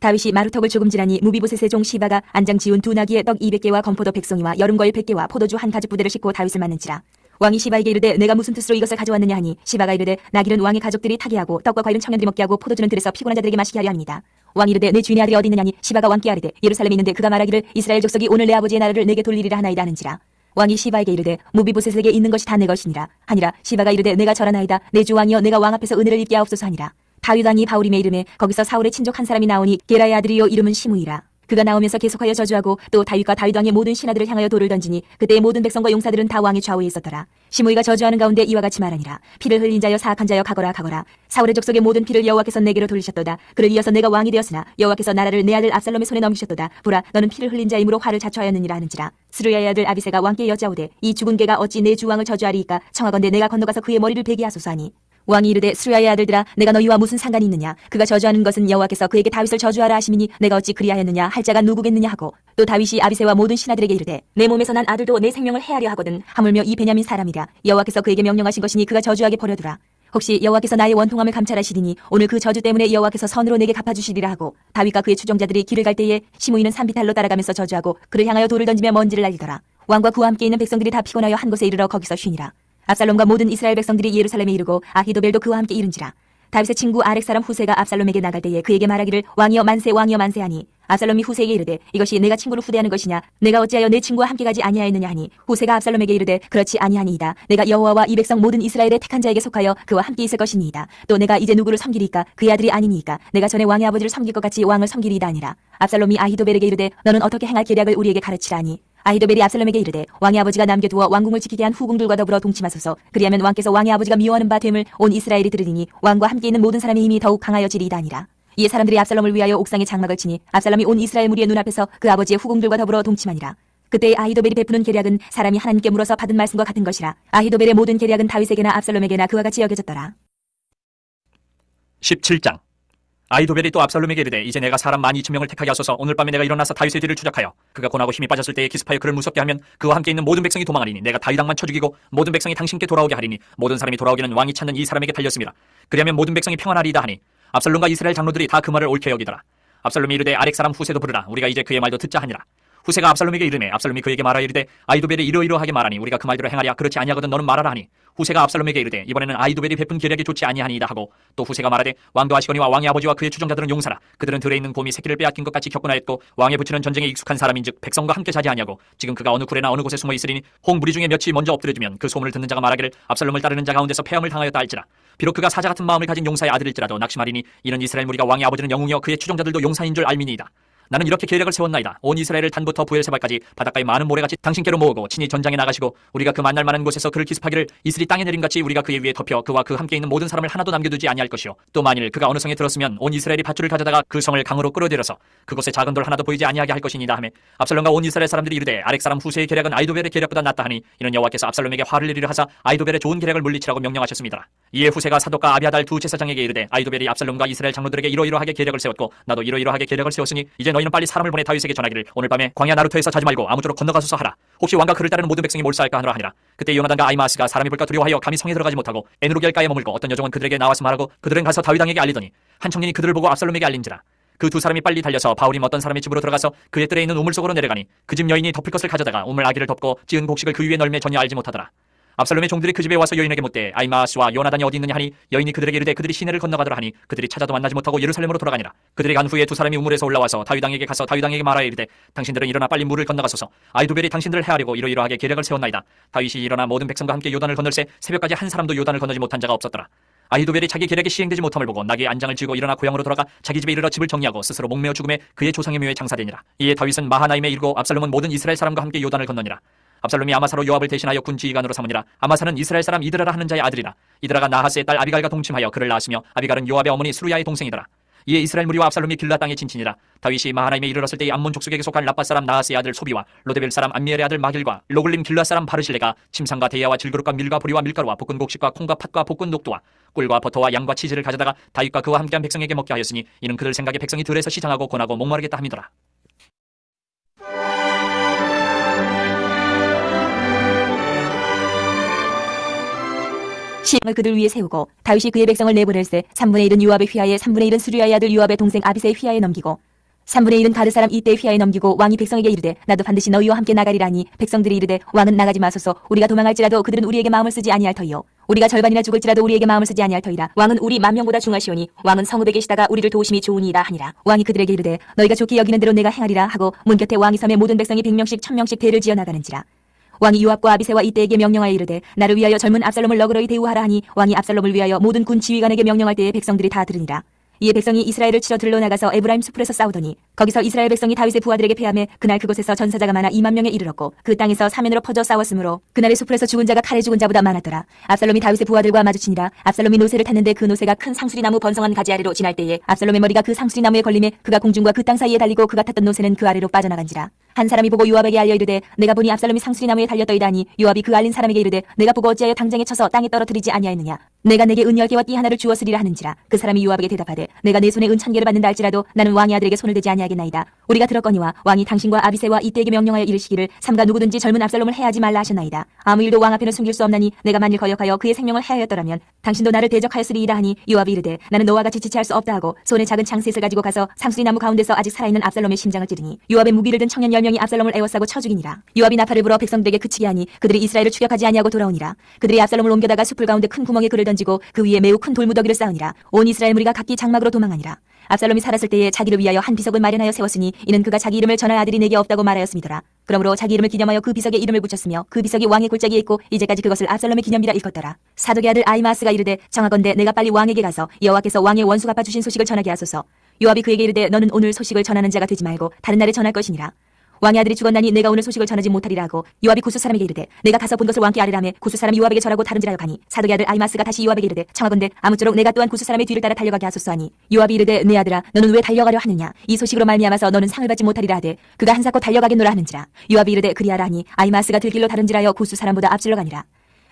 다윗이 마루턱을 조금지라니 무비보셋의 종 시바가 안장 지운 두 나귀의 떡 200개와 건포도 백송이와 여름과일 100개와 포도주 한 가죽 부대를 싣고 다윗을 맞는지라 왕이 시바에게 이르되 내가 무슨 뜻으로 이것을 가져왔느냐 하니 시바가 이르되 나귀는 왕의 가족들이 타게 하고 떡과 과일은 청년들이 먹게 하고 포도주는 들에서 피곤한 자들에게 마시게 하려 합니다. 왕이 이르되 내 주인의 아들이 어디 있느냐 니 시바가 왕께 아뢰되 예루살렘에 있는데 그가 말하기를 이스라엘 족속이 오늘 내 아버지의 나라를 내게 돌리리라 하나이다 하는지라 왕이 시바에게 이르되 무비보셋에게 있는 것이 다 내 것이니라 하니라 시바가 이르되 내가 절하나이다 내 주 왕이여 내가 왕 앞에서 은혜를 입게 하옵소서 하니라 다윗왕이 바울임의 이름에 거기서 사울의 친족 한 사람이 나오니 게라의 아들이요 이름은 시무이라 그가 나오면서 계속하여 저주하고 또 다윗과 다윗왕의 모든 신하들을 향하여 돌을 던지니 그때의 모든 백성과 용사들은 다 왕의 좌우에 있었더라. 시므이가 저주하는 가운데 이와 같이 말하니라. 피를 흘린 자여 사악한 자여 가거라 가거라. 사울의 족속의 모든 피를 여호와께서 내게로 돌리셨도다. 그를 이어서 내가 왕이 되었으나 여호와께서 나라를 내 아들 압살롬의 손에 넘기셨도다. 보라 너는 피를 흘린 자이므로 화를 자초하였느니라 하는지라. 스루야의 아들 아비세가 왕께 여자오되 이 죽은 개가 어찌 내 주왕을 저주하리이까 청하건대 내가 건너가서 그의 머리를 베게 하소서하니 왕이 이르되 수리아의 아들들아 내가 너희와 무슨 상관이 있느냐 그가 저주하는 것은 여호와께서 그에게 다윗을 저주하라 하시니 내가 어찌 그리하였느냐 할 자가 누구겠느냐 하고 또 다윗이 아비세와 모든 신하들에게 이르되 내 몸에서 난 아들도 내 생명을 해하려 하거든 하물며 이 베냐민 사람이라 여호와께서 그에게 명령하신 것이니 그가 저주하게 버려두라 혹시 여호와께서 나의 원통함을 감찰하시리니 오늘 그 저주 때문에 여호와께서 선으로 내게 갚아주시리라 하고 다윗과 그의 추종자들이 길을 갈 때에 시므이는 산비탈로 따라가면서 저주하고 그를 향하여 돌을 던지며 먼지를 날리더라 왕과 그와 함께 있는 백성들이 다 피곤하여 한 곳에 이르러 거기서 쉬니라 압살롬과 모든 이스라엘 백성들이 예루살렘에 이르고 아히도벨도 그와 함께 이른지라. 다윗의 친구 아렉 사람 후세가 압살롬에게 나갈 때에 그에게 말하기를 왕이여 만세 왕이여 만세 하니 압살롬이 후세에게 이르되 이것이 내가 친구를 후대하는 것이냐 내가 어찌하여 내 친구와 함께 가지 아니하였느냐 하니 후세가 압살롬에게 이르되 그렇지 아니하니이다 내가 여호와와 이 백성 모든 이스라엘의 택한 자에게 속하여 그와 함께 있을 것이니이다 또 내가 이제 누구를 섬기리까 그의 아들이 아니니까 내가 전에 왕의 아버지를 섬길 것 같이 왕을 섬기리이다 아니라 압살롬이 아히도벨에게 이르되 너는 어떻게 행할 계략을 우리에게 가르치라니 아히도벨이 압살롬에게 이르되 왕의 아버지가 남겨두어 왕궁을 지키게 한 후궁들과 더불어 동침하소서 그리하면 왕께서 왕의 아버지가 미워하는 바 됨을 온 이스라엘이 들으리니 왕과 함께 있는 모든 사람의 힘이 더욱 강하여지리이다 아니라 이에 사람들이 압살롬을 위하여 옥상에 장막을 치니 압살롬이 온 이스라엘 무리의 눈앞에서 그 아버지의 후궁들과 더불어 동침하니라 그때 아히도벨이 베푸는 계략은 사람이 하나님께 물어서 받은 말씀과 같은 것이라 아히도벨의 모든 계략은 다윗에게나 압살롬에게나 그와 같이 여겨졌더라 17장 아이도벨이 또 압살롬에게 이르되 이제 내가 사람 만 이천 명을 택하게 하소서 오늘 밤에 내가 일어나서 다윗의 뒤를 추적하여 그가 고하고 힘이 빠졌을 때에 기습하여 그를 무섭게 하면 그와 함께 있는 모든 백성이 도망하리니 내가 다윗왕만 쳐 죽이고 모든 백성이 당신께 돌아오게 하리니 모든 사람이 돌아오기는 왕이 찾는 이 사람에게 달렸습니다. 그리하면 모든 백성이 평안하리이다 하니 압살롬과 이스라엘 장로들이 다 그 말을 옳게 여기더라. 압살롬이 이르되 아렉 사람 후세도 부르라 우리가 이제 그의 말도 듣자 하니라. 후세가 압살롬에게 이르매 압살롬이 그에게 말하여 이르되 아이도벨이 이러이러하게 말하니 우리가 그 말대로 행하랴 그렇지 아니하거든 너는 말하라 하니 후세가 압살롬에게 이르되 이번에는 아이도벨이 베푼 계략이 좋지 아니하니이다 하고 또 후세가 말하되 왕도 아시거니와 왕의 아버지와 그의 추종자들은 용사라 그들은 들에 있는 곰이 새끼를 빼앗긴 것 같이 겪구나했고 왕의 부치는 전쟁에 익숙한 사람인즉 백성과 함께 자지 아니하고 지금 그가 어느 굴에나 어느 곳에 숨어 있으리니 홍 무리 중에 며칠 먼저 엎드려주면그 소문을 듣는 자가 말하기를 압살롬을 따르는 자 가운데서 폐함을 당하였다 할지라 비록 그가 사자 같은 마음을 가진 용사의 아들일지라도 낙심하리니 이런 이스라엘 무리가 왕의 아버지는 영웅이여 그의 추종자들도 용사인 줄 알미니이다 나는 이렇게 계략을 세웠나이다. 온 이스라엘을 단부터 부엘세바까지 바닷가에 많은 모래같이 당신께로 모으고 친히 전장에 나가시고 우리가 그 만날 만한 곳에서 그를 기습하기를 이슬이 땅에 내림같이 우리가 그의 위에 덮여 그와 그 함께 있는 모든 사람을 하나도 남겨두지 아니할 것이요. 또 만일 그가 어느 성에 들었으면 온 이스라엘이 밧줄을 가져다가 그 성을 강으로 끌어들여서 그곳에 작은 돌 하나도 보이지 아니하게 할 것이니다 하매 압살롬과 온 이스라엘 사람들이 이르되 아렉 사람 후세의 계략은 아이도벨의 계략보다 낫다 하니 이는 여호와께서 압살롬에게 화를 내리려 하사 아이도벨의 좋은 계략을 물리치라고 명령하셨습니다. 이에 후세가 사도가 아비아달 두 제사장에게 이르되 아이도벨이 압살롬과 이스라엘 장로들에게 이러이러하게 계략을 세웠고 나도 이러이러하게 계략을 세웠으니 이제 너희는 빨리 사람을 보내 다윗에게 전하기를 오늘 밤에 광야 나루터에서 자지 말고 아무쪼록 건너가소서 하라. 혹시 왕과 그를 따르는 모든 백성이 몰살까 하라 느 하니라. 그때 요나단과 아이마스가 사람이 볼까 두려워하여 감히 성에 들어가지 못하고 에누로겔가에 머물고 어떤 여종은 그들에게 나와서 말하고 그들은 가서 다윗왕에게 알리더니 한 청년이 그들을 보고 압살롬에게 알린지라. 그 두 사람이 빨리 달려서 바울이 어떤 사람의 집으로 들어가서 그의 뜰에 있는 우물 속으로 내려가니 그 집 여인이 덮을 것을 가져다가 우물 아기를 덮고 지은 곡식을 그 위에 널매 전혀 알지 못하더라. 압살롬의 종들이 그 집에 와서 여인에게 묻되 아이마스와 요나단이 어디 있느냐 하니 여인이 그들에게 이르되 그들이 시내를 건너가더라 하니 그들이 찾아도 만나지 못하고 예루살렘으로 돌아가니라 그들이 간 후에 두 사람이 우물에서 올라와서 다윗왕에게 가서 다윗왕에게 말하여 이르되 당신들은 일어나 빨리 물을 건너가소서 아이도벨이 당신들을 헤아리고 이러이러하게 계략을 세웠나이다 다윗이 일어나 모든 백성과 함께 요단을 건널새 새벽까지 한 사람도 요단을 건너지 못한 자가 없었더라 아이도벨이 자기 계략이 시행되지 못함을 보고 나귀 안장을 쥐고 일어나 고향으로 돌아가 자기 집에 이르러 집을 정리하고 스스로 목매어 죽음에 그의 조상의 묘에 장사되니라. 이에 다윗은 마하나임에 이르고 압살롬은 모든 이스라엘 사람과 함께 요단을 건너니라. 압살롬이 아마사로 요압을 대신하여 군지휘관으로 삼으니라. 아마사는 이스라엘 사람 이드라라 하는 자의 아들이라. 이드라가 나하스의 딸 아비갈과 동침하여 그를 낳았으며 아비갈은 요압의 어머니 수루야의 동생이더라. 이에 이스라엘 무리와 압살롬이 길라 땅에 진친이라. 다윗이 마하나임에 이르렀을 때에 암몬 족속에게 속한 라빠 사람 나하스의 아들 소비와 로데벨 사람 안미엘의 아들 마길과 로글림 길라 사람 바르실레가 침상과 대야와 질그릇과 밀과 보리와 밀가루와 볶은 곡식과 콩과 팥과 볶은 녹두와 꿀과 버터와 양과 치즈를 가져다가 다윗과 그와 함께한 백성에게 먹게 하였으니 이는 그들 생각에 백성이 들에서 시장하고 권하고 목마르겠다 함이더라. 시행을 그들 위해 세우고 다윗이 그의 백성을 내보낼새 3분의 1은 요압의 휘하에 3분의 1은 수류야의 아들 요압의 동생 아비세의 휘하에 넘기고 3분의 1은 가드 사람 이때의 휘하에 넘기고 왕이 백성에게 이르되 나도 반드시 너희와 함께 나가리라니 백성들이 이르되 왕은 나가지 마소서 우리가 도망할지라도 그들은 우리에게 마음을 쓰지 아니할 터이요 우리가 절반이나 죽을지라도 우리에게 마음을 쓰지 아니할 터이라 왕은 우리 만명보다 중하시오니 왕은 성읍에 계시다가 우리를 도우심이 좋으니이다 하니라 왕이 그들에게 이르되 너희가 좋게 여기는 대로 내가 행하리라 하고 문 곁에 왕이 섬의 모든 백성이 1 0 0명씩1 0 0 0명씩 대를 지어 나가는지라 왕이 유압과 아비세와 이때에게 명령하여 이르되 나를 위하여 젊은 압살롬을 너그러이 대우하라 하니 왕이 압살롬을 위하여 모든 군 지휘관에게 명령할 때에 백성들이 다 들으니라. 이에 백성이 이스라엘을 치러 들러 나가서 에브라임 숲에서 싸우더니 거기서 이스라엘 백성이 다윗의 부하들에게 패함에 그날 그곳에서 전사자가 많아 2만 명에 이르렀고 그 땅에서 사면으로 퍼져 싸웠으므로 그날의 숲에서 죽은 자가 칼에 죽은 자보다 많았더라 압살롬이 다윗의 부하들과 마주치니라 압살롬이 노새를 탔는데 그 노새가 큰 상수리나무 번성한 가지 아래로 지날 때에 압살롬의 머리가 그 상수리나무에 걸리며 그가 공중과 그 땅 사이에 달리고 그가 탔던 노새는 그 아래로 빠져나간지라 한 사람이 보고 요압에게 알려 이르되 내가 보니 압살롬이 상수리나무에 달려 떠이다니 요압이 그 알린 사람에게 이르되 내가 보고 어찌하여 당장에 쳐서 땅에 떨어뜨리지 아니하였느냐 내가 내게 은 열 개와 띠 하나를 주었으리라 하는지라 그 사람이 요압에게 대답하되 내가 내 손에 은 천 개를 받는다 할지라도 나는 왕의 아들에게 손을 대지 아니하겠나이다 우리가 들었거니와 왕이 당신과 아비세와 이때에게 명령하여 이르시기를 삼가 누구든지 젊은 압살롬을 해하지 말라 하셨나이다 아무 일도 왕 앞에는 숨길 수 없나니 내가 만일 거역하여 그의 생명을 해하였더라면 당신도 나를 대적하였으리이다 하니 요압이 이르되 나는 너와 같이 지체할 수 없다 하고 손에 작은 창셋을 가지고 가서 상수리 나무 가운데서 아직 살아있는 압살롬의 심장을 찌르니 요압의 무기를 든 청년 열 명이 압살롬을 애워싸고 쳐 죽이니라 요압이 나팔을 불어 백성들에게 그치게 하니 그들이 이스라엘을 추격하지 아니하고 돌아오니라 그들이 압살롬을 옮겨다가 숲을 가운데 큰 구멍에 그를 던 던지고 그 위에 매우 큰 돌무더기를 쌓으니라 온 이스라엘 무리가 각기 장막으로 도망하니라 압살롬이 살았을 때에 자기를 위하여 한 비석을 마련하여 세웠으니 이는 그가 자기 이름을 전할 아들이 내게 없다고 말하였음이더라 그러므로 자기 이름을 기념하여 그 비석에 이름을 붙였으며 그 비석이 왕의 골짜기에 있고 이제까지 그것을 압살롬의 기념비라 읽었더라 사독의 아들 아이마스가 이르되 정하건대 내가 빨리 왕에게 가서 여호와께서 왕의 원수갚 아주신 소식을 전하게 하소서 요압이 그에게 이르되 너는 오늘 소식을 전하는 자가 되지 말고 다른 날에 전할 것이니라 왕의 아들이 죽었나니 내가 오늘 소식을 전하지 못하리라 하고 요압이 구수 사람에게 이르되 내가 가서 본 것을 왕께 아뢰라매 구수 사람이 요압에게 절하고 다른지라여 가니 사독의 아들 아이마스가 다시 요압에게 이르되 청하건대 아무쪼록 내가 또한 구수 사람의 뒤를 따라 달려가게 하소서하니 요압이 이르되 내 아들아 너는 왜 달려가려 하느냐 이 소식으로 말미암아서 너는 상을 받지 못하리라 하되 그가 한사코 달려가겠노라 하는지라 요압이 이르되 그리하라 하니 아이마스가 들길로 다른지라여 구수 사람보다 앞질러 가니라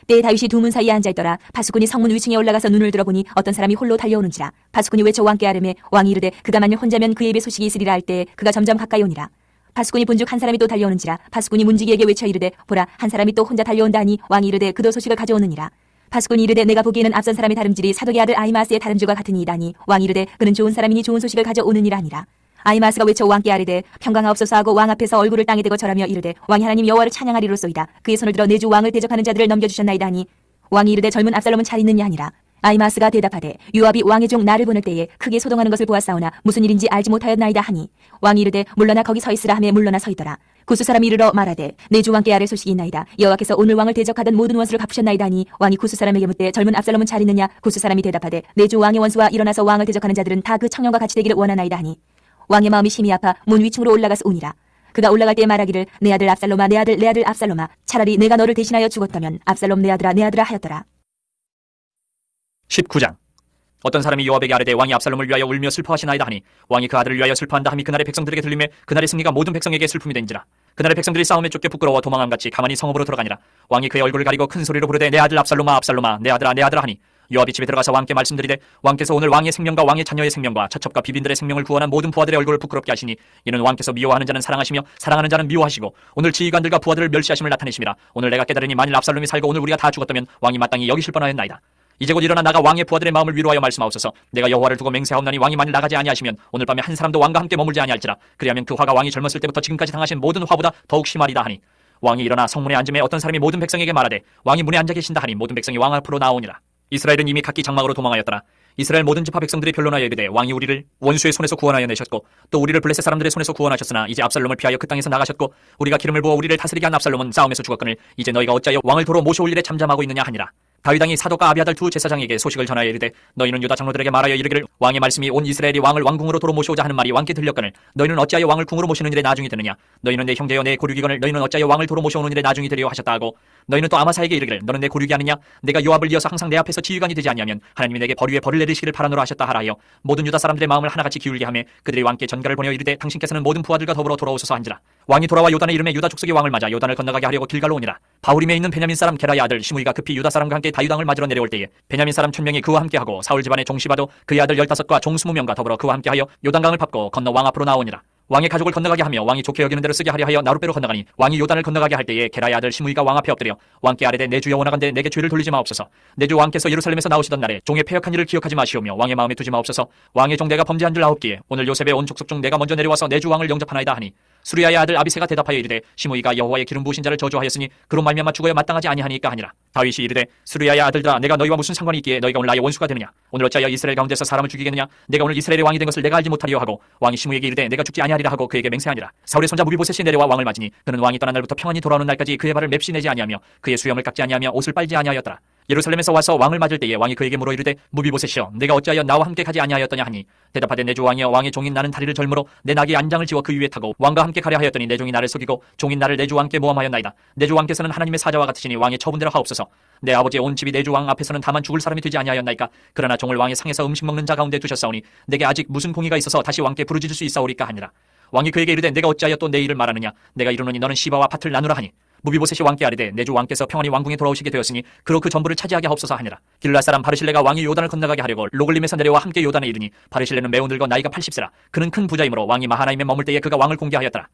때에 다윗이 두 문 사이에 앉아있더라. 파수꾼이 성문 위층에 올라가서 눈을 들어보니 어떤 사람이 홀로 달려오는지라. 파수꾼이 외쳐 왕께 아름에 왕이 이르되 그가 만일 혼자면 그의 입에 소식이 있으리라 할때 그가 점점 가까이 오니라. 파수꾼이 본즉 한 사람이 또 달려오는지라 파수꾼이 문지기에게 외쳐 이르되 보라 한 사람이 또 혼자 달려온다 하니 왕이 이르되 그도 소식을 가져오느니라 파수꾼이 이르되 내가 보기에는 앞선 사람의 다름질이 사독의 아들 아이마스의 다름줄과 같으니이다니 왕이 이르되 그는 좋은 사람이니 좋은 소식을 가져오느니라 하니라 아이마스가 외쳐 왕께 아뢰되 평강하옵소서 하고 왕 앞에서 얼굴을 땅에 대고 절하며 이르되 왕이 하나님 여호와를 찬양하리로소이다 그의 손을 들어 내주 왕을 대적하는 자들을 넘겨주셨나이다니 왕이 이르되 젊은 압살롬은 잘 있느냐 하니라 아이마스가 대답하되 유압이 왕의 종 나를 보낼 때에 크게 소동하는 것을 보았사오나 무슨 일인지 알지 못하였나이다 하니 왕이 이르되 물러나 거기 서 있으라 하며 물러나 서 있더라 구수 그 사람이 이르러 말하되 내 주 왕께 아래 소식이 있나이다 여호와께서 오늘 왕을 대적하던 모든 원수를 갚으셨나이다 하니 왕이 구수 그 사람에게 묻되 젊은 압살롬은 잘 있느냐 구수 그 사람이 대답하되 내 주 왕의 원수와 일어나서 왕을 대적하는 자들은 다 그 청년과 같이 되기를 원하나이다 하니 왕의 마음이 심히 아파 문 위층으로 올라가서 우니라 그가 올라갈 때 말하기를 내 아들 압살롬아 내 아들 내 아들 압살롬아 차라리 내가 너를 대신하여 죽었다면 압살롬 내 아들아 내 아들아 하였더라 19장 어떤 사람이 요압에게 아뢰되 왕이 압살롬을 위하여 울며 슬퍼하시나이다 하니 왕이 그 아들을 위하여 슬퍼한다 함이 그날의 백성들에게 들리에 그날의 승리가 모든 백성에게 슬픔이 된지라 그날의 백성들이 싸움에 쫓겨 부끄러워 도망함 같이 가만히 성읍으로 들어가니라 왕이 그의 얼굴을 가리고 큰 소리로 부르되 내 아들 압살롬아 압살롬아 내 아들아 내 아들아 하니 요압이 집에 들어가서 왕께 말씀드리되 왕께서 오늘 왕의 생명과 왕의 자녀의 생명과 처첩과 비빈들의 생명을 구원한 모든 부하들의 얼굴을 부끄럽게 하시니 이는 왕께서 미워하는 자는 사랑하시며 사랑하는 자는 미워하시고 오늘 지휘관들과 부하들을 멸시하심을 나타내심이라 오늘 내가 깨달으니 만일 압살롬이 살고 오늘 우리가 다 죽었다면 왕이 마땅히 여기실 뻔하였나이다 이제 곧 일어나 나가 왕의 부하들의 마음을 위로하여 말씀하옵소서. 내가 여호와를 두고 맹세하옵나니 왕이 만일 나가지 아니하시면 오늘 밤에 한 사람도 왕과 함께 머물지 아니할지라. 그리하면 그 화가 왕이 젊었을 때부터 지금까지 당하신 모든 화보다 더욱 심하리다 하니 왕이 일어나 성문에 앉음에 어떤 사람이 모든 백성에게 말하되 왕이 문에 앉아 계신다 하니 모든 백성이 왕 앞으로 나오니라. 이스라엘은 이미 각기 장막으로 도망하였더라. 이스라엘 모든 지파 백성들이 변론하여 이르되 왕이 우리를 원수의 손에서 구원하여 내셨고 또 우리를 블레셋 사람들의 손에서 구원하셨으나 이제 압살롬을 피하여 그 땅에서 나가셨고 우리가 기름을 부어 우리를 다스리게 한 압살롬은 싸움에서 죽었거늘 이제 너희가 어찌하여 왕을 도로 모셔올 일에 잠잠하고 있느냐 하니라 다윗당이 사도가 아비아달 두 제사장에게 소식을 전하여 이르되 너희는 유다 장로들에게 말하여 이르기를 왕의 말씀이 온 이스라엘이 왕을 왕궁으로 도로 모시오자 하는 말이 왕께 들렸거늘 너희는 어찌하여 왕을 궁으로 모시는 일에 나중이 되느냐 너희는 내 형제여 내 고륙이건을 너희는 어찌하여 왕을 도로 모시오는 일에 나중이 되려 리 하셨다 하고 너희는 또 아마사에게 이르기를 너는 내 고륙이 아니냐 내가 요압을 이어서 항상 내 앞에서 지휘관이 되지 아니하면 하나님이 내게 벌 위에 벌을 내리시기를 바라노라 하셨다 하라하여 모든 유다 사람들의 마음을 하나같이 기울게 하며 그들이 왕께 전가를 보내어 이르되 당신께서는 모든 부하들과 더불어 돌아오소서 한지라 왕이 돌아와 요단의 이름에 유다 족속의 왕을 맞아 요단을 건너가게 하려고 길갈로 오니라 바울임에 있는 베냐민 사람 게라의 아들 시므이가 급히 유다 사람과 함께 다유당을 맞으러 내려올 때에 베냐민 사람 천명이 그와 함께하고 사울 집안의 종시바도 그의 아들 열다섯과 종 스무 명과 더불어 그와 함께하여 요단강을 밟고 건너 왕 앞으로 나오니라. 왕의 가족을 건너가게 하며 왕이 좋게 여기는 대로 쓰게 하려 하여 나룻배로 건너가니 왕이 요단을 건너가게 할 때에 게라의 아들 시므이가 왕 앞에 엎드려 왕께 아래되 내 주여 원하건대 내게 죄를 돌리지 마옵소서 내 주 왕께서 예루살렘에서 나오시던 날에 종의 폐역한 일을 기억하지 마시오며 왕의 마음에 두지 마옵소서 왕의 종대가 범죄한 줄 아옵기에 오늘 요셉의 온 족속 중 내가 먼저 내려와서 내주 왕을 영접하나이다 하니 수리아의 아들 아비세가 대답하여 이르되 시므이가 여호와의 기름 부으신 자를 저주하였으니 그로 말미암아 죽어야 마땅하지 아니하니까 하니라 다윗이 이르되 수리아의 아들들아 내가 너희와 무슨 상관이 있기에 너희가 오늘 나의 원수가 되느냐 오늘 어찌하여 이스라엘 가운데서 사람을 죽이겠느냐 내가 오늘 이스라엘의 왕이 된 것을 내가 알지 못하리요 하고 왕이 시므에게 이르되 내가 죽지 아니하리라 하고 그에게 맹세하니라 사울의 손자 무비보셋이 내려와 왕을 맞으니 그는 왕이 떠난 날부터 평안히 돌아오는 날까지 그의 발을 맵시 내지 아니하며 그의 수염을 깎지 아니하며 옷을 빨지 아니하였더라 예루살렘에서 와서 왕을 맞을 때에 왕이 그에게 물어 이르되 무비보셋이여 내가 어찌하여 나와 함께 가지 아니하였더냐 하니 대답하되 내주 왕이여 왕의 종인 나는 다리를 절므로 내 낙의 안장을 지워 그 위에 타고 왕과 함께 가려 하였더니 내 종이 나를 속이고 종인 나를 내주 왕께 모함하였나이다 내주 왕께서는 하나님의 사자와 같으시니 왕의 처분대로 하옵소서 내 아버지의 온 집이 내주왕 앞에서는 다만 죽을 사람이 되지 아니하였나이까 그러나 종을 왕의 상에서 음식 먹는 자 가운데 두셨사오니 내게 아직 무슨 공의가 있어서 다시 왕께 부르짖을 수 있사오리까 하니라 왕이 그에게 이르되 내가 어찌하여 또 내 일을 말하느냐 내가 이르노니 너는 시바와 밭을 나누라 하니 무비보셋이 왕께 아뢰되 내주 왕께서 평안히 왕궁에 돌아오시게 되었으니 그로 그 전부를 차지하게 하옵소서 하니라. 길라 사람 바르실레가 왕이 요단을 건너가게 하려고 로글림에서내려와 함께 요단에 이르니 바르실레는 매우 늙어 나이가 80세라. 그는 큰 부자이므로 왕이 마하나임에 머물 때에 그가 왕을 공개하였더라.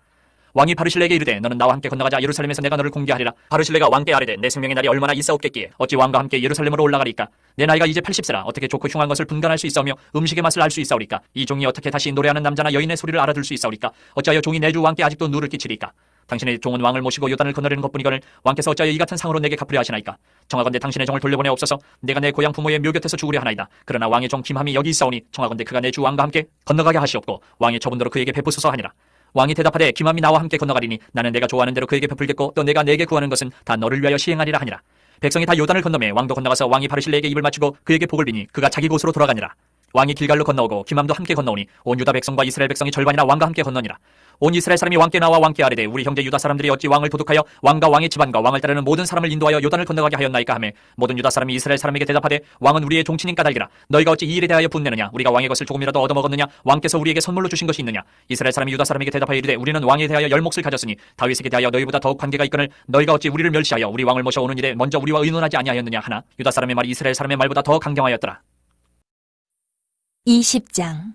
왕이 바르실레에게 이르되 너는 나와 함께 건너가자 예루살렘에서 내가 너를 공개하리라 바르실레가 왕께 아뢰되 내 생명의 날이 얼마나 있사옵겠기에 어찌 왕과 함께 예루살렘으로 올라가리까 내 나이가 이제 80세라 어떻게 좋고 흉한 것을 분간할 수 있사오며 음식의 맛을 알 수 있사오리까 이 종이 어떻게 다시 노래하는 남자나 여인의 소리를 알아들 수 있사오리까 어찌하여 종이 내주 왕께 아직도 누를 끼치리까 당신의 종은 왕을 모시고 요단을 건너려는 것뿐이거늘 왕께서 어찌하여 이 같은 상으로 내게 갚으려 하시나이까 정하건대 당신의 종을 돌려보내 없어서 내가 내 고향 부모의 묘 곁에서 죽으려 하나이다 그러나 왕의 종 김함이 여기 있사오니 정하건대 그가 내 주 왕과 함께 건너가게 하시옵고 왕의 처분으로 그에게 베푸소서 하니라 왕이 대답하되 김함이 나와 함께 건너가리니 나는 내가 좋아하는 대로 그에게 베풀겠고 또 내가 내게 구하는 것은 다 너를 위하여 시행하리라 하니라 백성이 다 요단을 건너매 왕도 건너가서 왕이 바르실레에게 입을 맞추고 그에게 복을 비니 그가 자기 곳으로 돌아가니라 왕이 길갈로 건너오고 김함도 함께 건너오니 온 유다 백성과 이스라엘 백성이 절반이나 왕과 함께 건너니라. 온 이스라엘 사람이 왕께 나와 왕께 아래되 우리 형제 유다 사람들이 어찌 왕을 도둑하여 왕과 왕의 집안과 왕을 따르는 모든 사람을 인도하여 요단을 건너가게 하였나이까 하매 모든 유다 사람이 이스라엘 사람에게 대답하되 왕은 우리의 종친인 까닭이라 너희가 어찌 이 일에 대하여 분내느냐 우리가 왕의 것을 조금이라도 얻어먹었느냐 왕께서 우리에게 선물로 주신 것이 있느냐 이스라엘 사람이 유다 사람에게 대답하여 이르되 우리는 왕에 대하여 열목을 가졌으니 다윗에게 대하여 너희보다 더욱 관계가 있거늘 너희가 어찌 우리를 멸시하여 우리 왕을 모셔오는 일에 먼저 우리와 의논하지 아니하였느냐 하나 유다 사람의 말이 이스라엘 사람의 말보다 더 강경하였더라 20장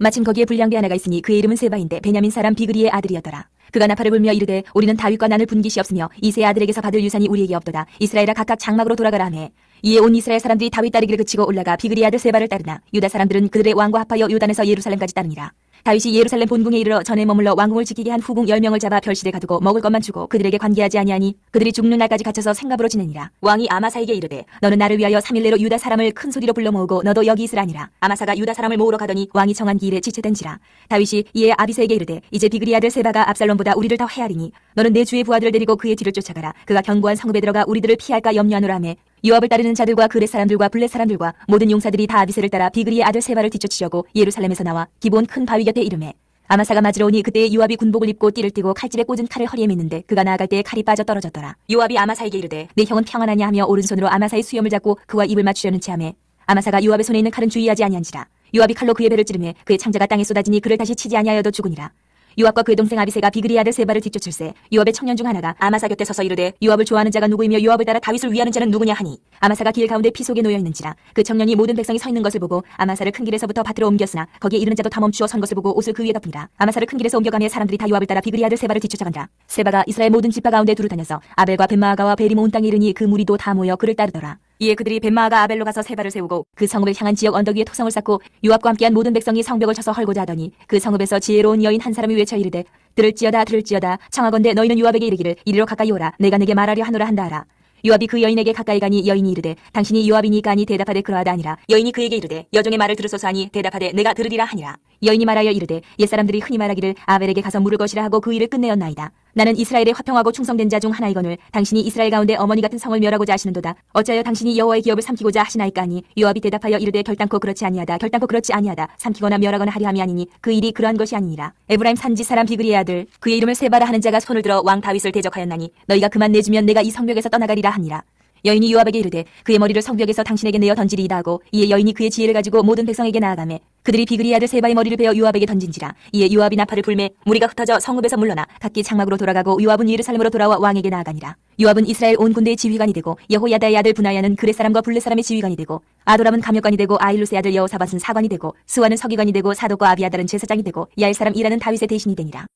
마침 거기에 불량배 하나가 있으니 그의 이름은 세바인데 베냐민 사람 비그리의 아들이었더라. 그가 나팔을 불며 이르되 우리는 다윗과 난을 분깃이 없으며 이세의 아들에게서 받을 유산이 우리에게 없도다. 이스라엘아 각각 장막으로 돌아가라 하매 이에 온 이스라엘 사람들이 다윗 따르기를 그치고 올라가 비그리의 아들 세바를 따르나 유다 사람들은 그들의 왕과 합하여 요단에서 예루살렘까지 따르니라. 다윗이 예루살렘 본궁에 이르러 전에 머물러 왕궁을 지키게 한 후궁 1 0명을 잡아 별실에 가두고 먹을 것만 주고 그들에게 관계하지 아니하니 그들이 죽는 날까지 갇혀서 생각으로 지내니라. 왕이 아마사에게 이르되 너는 나를 위하여 3일내로 유다 사람을 큰 소리로 불러 모으고 너도 여기 있으라니라. 아마사가 유다 사람을 모으러 가더니 왕이 정한 길에 지체된지라. 다윗이 이에 아비세에게 이르되 이제 비그리 아들 세바가 압살롬보다 우리를 더 헤아리니 너는 내 주의 부하들을 데리고 그의 뒤를 쫓아가라. 그가 견고한 성읍에 들어가 우리들을 피할까 염려하노라 하며 요압을 따르는 자들과 그레 사람들과 블렛 사람들과 모든 용사들이 다 아비세를 따라 비그리의 아들 세바를 뒤쫓으려고 예루살렘에서 나와 기본 큰 바위 곁에 이름해 아마사가 맞으러 오니 그때에 요압이 군복을 입고 띠를 띠고 칼집에 꽂은 칼을 허리에 맸는데 그가 나아갈 때에 칼이 빠져 떨어졌더라. 요압이 아마사에게 이르되 내 형은 평안하냐 하며 오른손으로 아마사의 수염을 잡고 그와 입을 맞추려는 체함에 아마사가 요압의 손에 있는 칼은 주의하지 아니한지라. 요압이 칼로 그의 배를 찌르매 그의 창자가 땅에 쏟아지니 그를 다시 치지 아니하여도 죽으니라. 요압과 그의 동생 아비세가 비그리 아들 세바를 뒤쫓을세 요압의 청년 중 하나가 아마사 곁에 서서 이르되 요압을 좋아하는 자가 누구이며 요압을 따라 다윗을 위하는 자는 누구냐 하니 아마사가 길 가운데 피 속에 놓여 있는지라 그 청년이 모든 백성이 서 있는 것을 보고 아마사를 큰 길에서부터 밭으로 옮겼으나 거기에 이르는 자도 다 멈추어 선 것을 보고 옷을 그 위에 덮니다 아마사를 큰 길에서 옮겨가며 사람들이 다 요압을 따라 비그리 아들 세바를 뒤쫓아간다 세바가 이스라엘 모든 집파 가운데 두루 다녀서 아벨과 벤마아가와 베리모 온 땅에 이르니 그 무리도 다 모여 그를 따르더라 이에 그들이 벤마아가 아벨로 가서 세발을 세우고 그 성읍을 향한 지역 언덕 위에 토성을 쌓고 요압과 함께한 모든 백성이 성벽을 쳐서 헐고자 하더니 그 성읍에서 지혜로운 여인 한 사람이 외쳐 이르되 들을지어다 들을지어다 청하건대 너희는 요압에게 이르기를 이리로 가까이 오라 내가 네게 말하려 하노라 한다 하라 요압이 그 여인에게 가까이 가니 여인이 이르되 당신이 요압이니까 하니 대답하되 그러하다 아니라 여인이 그에게 이르되 여종의 말을 들으소서 하니 대답하되 내가 들으리라 하니라 여인이 말하여 이르되 옛사람들이 흔히 말하기를 아벨에게 가서 물을 것이라 하고 그 일을 끝내었나이다 나는 이스라엘의 화평하고 충성된 자 중 하나이거늘 당신이 이스라엘 가운데 어머니 같은 성을 멸하고자 하시는도다. 어찌하여 당신이 여호와의 기업을 삼키고자 하시나이까 하니 요압이 대답하여 이르되 결단코 그렇지 아니하다. 결단코 그렇지 아니하다. 삼키거나 멸하거나 하리함이 아니니 그 일이 그러한 것이 아니니라. 에브라임 산지 사람 비그리의 아들 그의 이름을 세바라 하는 자가 손을 들어 왕 다윗을 대적하였나니 너희가 그만 내주면 내가 이 성벽에서 떠나가리라 하니라. 여인이 요압에게 이르되 그의 머리를 성벽에서 당신에게 내어 던지리이다 하고 이에 여인이 그의 지혜를 가지고 모든 백성에게 나아가매 그들이 비그리 아들 세바의 머리를 베어 요압에게 던진지라 이에 요압이 나팔을 불매 무리가 흩어져 성읍에서 물러나 각기 장막으로 돌아가고 요압은 예루살렘으로 돌아와 왕에게 나아가니라 요압은 이스라엘 온 군대의 지휘관이 되고 여호야다의 아들 분하야는 그레 사람과 블레 사람의 지휘관이 되고 아도람은 감역관이 되고 아일루스의 아들 여호사밧은 사관이 되고 스완은 서기관이 되고 사독과 아비아달은 제사장이 되고 야일 사람 이라는 다윗의 대신이 되니라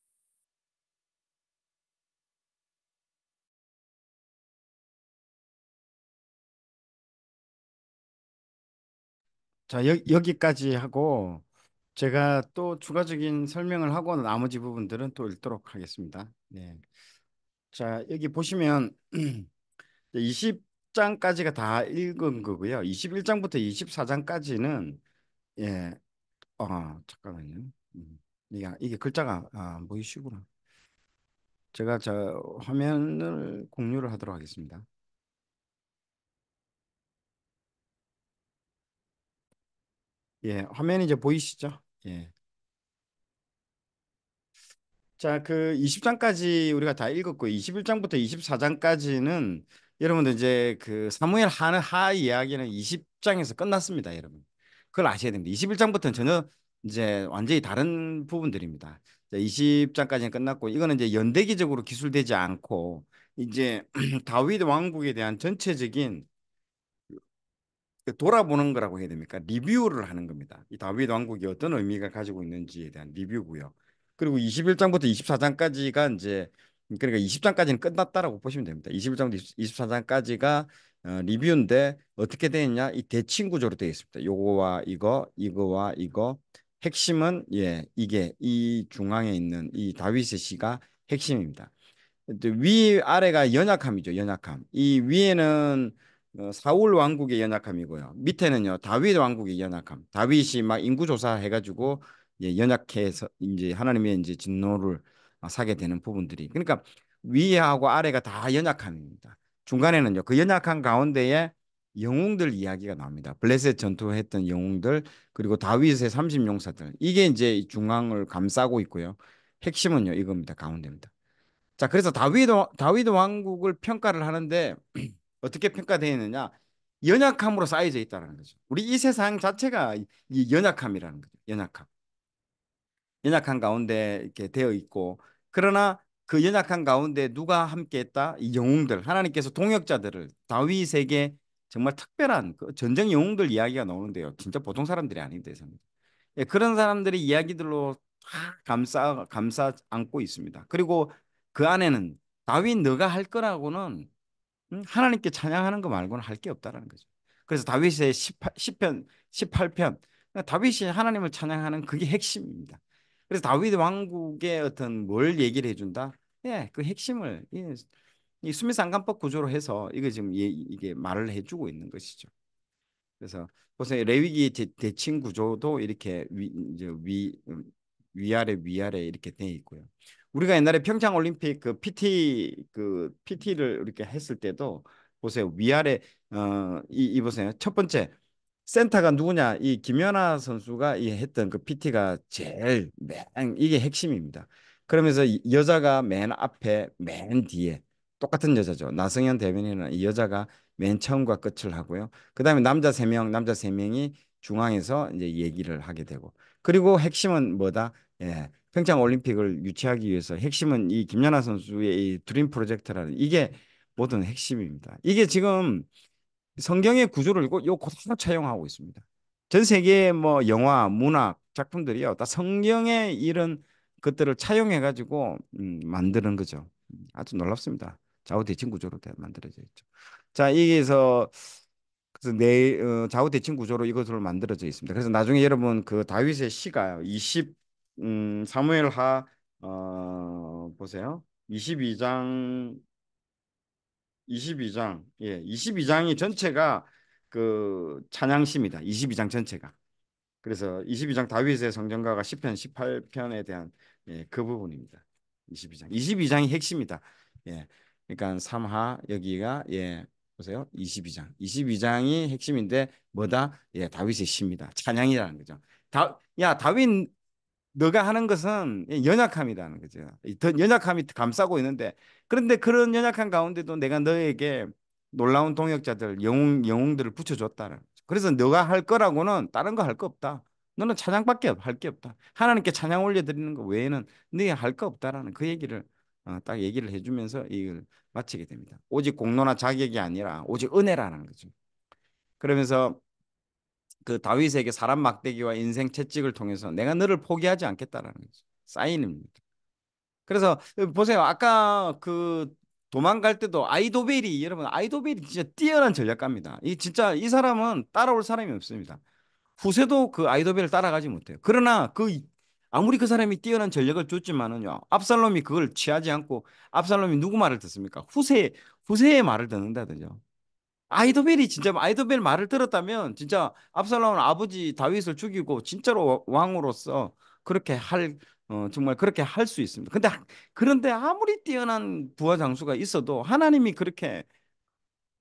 자, 여, 여기까지 하고 제가 또 추가적인 설명을 하고 나머지 부분들은 또 읽도록 하겠습니다. 네. 자, 여기 보시면 20장까지가 다 읽은 거고요. 21장부터 24장까지는 예. 어, 잠깐만요. 음, 이게 글자가 아, 보이시구나. 제가 저 화면을 공유를 하도록 하겠습니다. 예, 화면이 이제 보이시죠? 예. 자, 그 20장까지 우리가 다 읽었고 21장부터 24장까지는 여러분들 이제 그 사무엘 하는 하 이야기는 20장에서 끝났습니다, 여러분. 그걸 아셔야 됩니다. 21장부터는 전혀 이제 완전히 다른 부분들입니다. 자, 20장까지는 끝났고 이거는 이제 연대기적으로 기술되지 않고 이제 다윗 왕국에 대한 전체적인 그 돌아보는 거라고 해야 됩니까? 리뷰를 하는 겁니다. 이 다윗 왕국이 어떤 의미가 가지고 있는지에 대한 리뷰고요. 그리고 21장부터 24장까지가 이제 그러니까 20장까지는 끝났다라고 보시면 됩니다. 21장부터 24장까지가 어, 리뷰인데 어떻게 되어 냐이 대칭 구조로 되어 있습니다. 요거와 이거, 이거와 이거. 핵심은 예, 이게 이 중앙에 있는 이 다윗의 시가 핵심입니다. 위 아래가 연약함이죠. 연약함. 이 위에는 어, 사울 왕국의 연약함이고요. 밑에는요 다윗 왕국의 연약함. 다윗이 막 인구 조사해가지고 예, 연약해서 이제 하나님의 이제 진노를 사게 되는 부분들이. 그러니까 위하고 아래가 다 연약함입니다. 중간에는요 그 연약한 가운데에 영웅들 이야기가 나옵니다. 블레셋 전투했던 영웅들 그리고 다윗의 삼십 용사들 이게 이제 중앙을 감싸고 있고요. 핵심은요 이겁니다. 가운데입니다. 자 그래서 다윗 다윗 왕국을 평가를 하는데 어떻게 평가되어 있느냐? 연약함으로 쌓여져 있다는 거죠. 우리 이 세상 자체가 이 연약함이라는 거죠. 연약함. 연약한 가운데 이렇게 되어 있고 그러나 그 연약한 가운데 누가 함께 했다? 이 영웅들 하나님께서 동역자들을 다윗에게 정말 특별한 그 전쟁 영웅들 이야기가 나오는데요. 진짜 보통 사람들이 아닌데 예, 그런 사람들의 이야기들로 다 감싸 감싸 안고 있습니다. 그리고 그 안에는 다윗 너가 할 거라고는 하나님께 찬양하는 거 말고는 할 게 없다라는 거죠. 그래서 다윗의 18, 10편, 18편 다윗이 하나님을 찬양하는 그게 핵심입니다. 그래서 다윗 왕국의 어떤 뭘 얘기를 해준다? 예, 그 핵심을 예, 이 수미상간법 구조로 해서 이거 지금 예, 이게 말을 해주고 있는 것이죠. 그래서 보세요 레위기 대, 칭 구조도 이렇게 위, 이제 위 위아래 위아래 이렇게 돼 있고요. 우리가 옛날에 평창 올림픽 그 PT 그 PT를 이렇게 했을 때도 보세요 위아래 어이 이 보세요 첫 번째 센터가 누구냐 이 김연아 선수가 이 했던 그 PT가 제일 맨 이게 핵심입니다. 그러면서 여자가 맨 앞에 맨 뒤에 똑같은 여자죠 나성현 대변인은 이 여자가 맨 처음과 끝을 하고요. 그다음에 남자 세 명 남자 세명이 중앙에서 이제 얘기를 하게 되고 그리고 핵심은 뭐다? 예, 평창 올림픽을 유치하기 위해서 핵심은 이 김연아 선수의 이 드림 프로젝트라는 이게 모든 핵심입니다. 이게 지금 성경의 구조를 요고스란 차용하고 있습니다. 전 세계의 뭐 영화, 문학 작품들이요 다 성경의 이런 것들을 차용해 가지고 음, 만드는 거죠. 아주 놀랍습니다. 좌우 대칭 구조로 만들어져 있죠. 자, 여기서 그래서 내 어, 좌우 대칭 구조로 이것으로 만들어져 있습니다. 그래서 나중에 여러분 그 다윗의 시가 음, 사무엘하 어, 보세요. 22장 22장 예, 22장이 전체가 그 찬양시입니다. 22장 전체가. 그래서 22장 다윗의 성전가가 10편 18편에 대한 예, 그 부분입니다. 22장. 22장이 핵심이다. 예. 그러니까 삼하 여기가 예, 보세요. 22장. 22장이 핵심인데 뭐다? 예, 다윗의 시입니다. 찬양이라는 거죠. 다, 야, 다윗 너가 하는 것은 연약함이라는 거죠. 더 연약함이 감싸고 있는데 그런데 그런 연약한 가운데도 내가 너에게 놀라운 동역자들 영웅 영웅들을 붙여줬다는 거죠. 그래서 너가 할 거라고는 다른 거 할 거 없다. 너는 찬양밖에 할 게 없다. 하나님께 찬양 올려드리는 거 외에는 네가 할 거 없다라는 그 얘기를 어, 딱 얘기를 해주면서 이걸 마치게 됩니다. 오직 공로나 자격이 아니라 오직 은혜라는 거죠. 그러면서 그 다윗에게 사람 막대기와 인생 채찍을 통해서 내가 너를 포기하지 않겠다라는 거 사인입니다. 그래서 보세요. 아까 그 도망갈 때도 아이도벨이 여러분 아이도벨이 진짜 뛰어난 전략가입니다. 이 진짜 이 사람은 따라올 사람이 없습니다. 후세도 그 아이도벨을 따라가지 못해요. 그러나 그 아무리 그 사람이 뛰어난 전략을 줬지만은요. 압살롬이 그걸 취하지 않고 압살롬이 누구 말을 듣습니까? 후세 후세의 말을 듣는다든죠. 아이도벨이 진짜 아이도벨 말을 들었다면 진짜 압살롬은 아버지 다윗을 죽이고 진짜로 왕으로서 그렇게 할 어, 정말 그렇게 할 수 있습니다. 근데 그런데 아무리 뛰어난 부하 장수가 있어도 하나님이 그렇게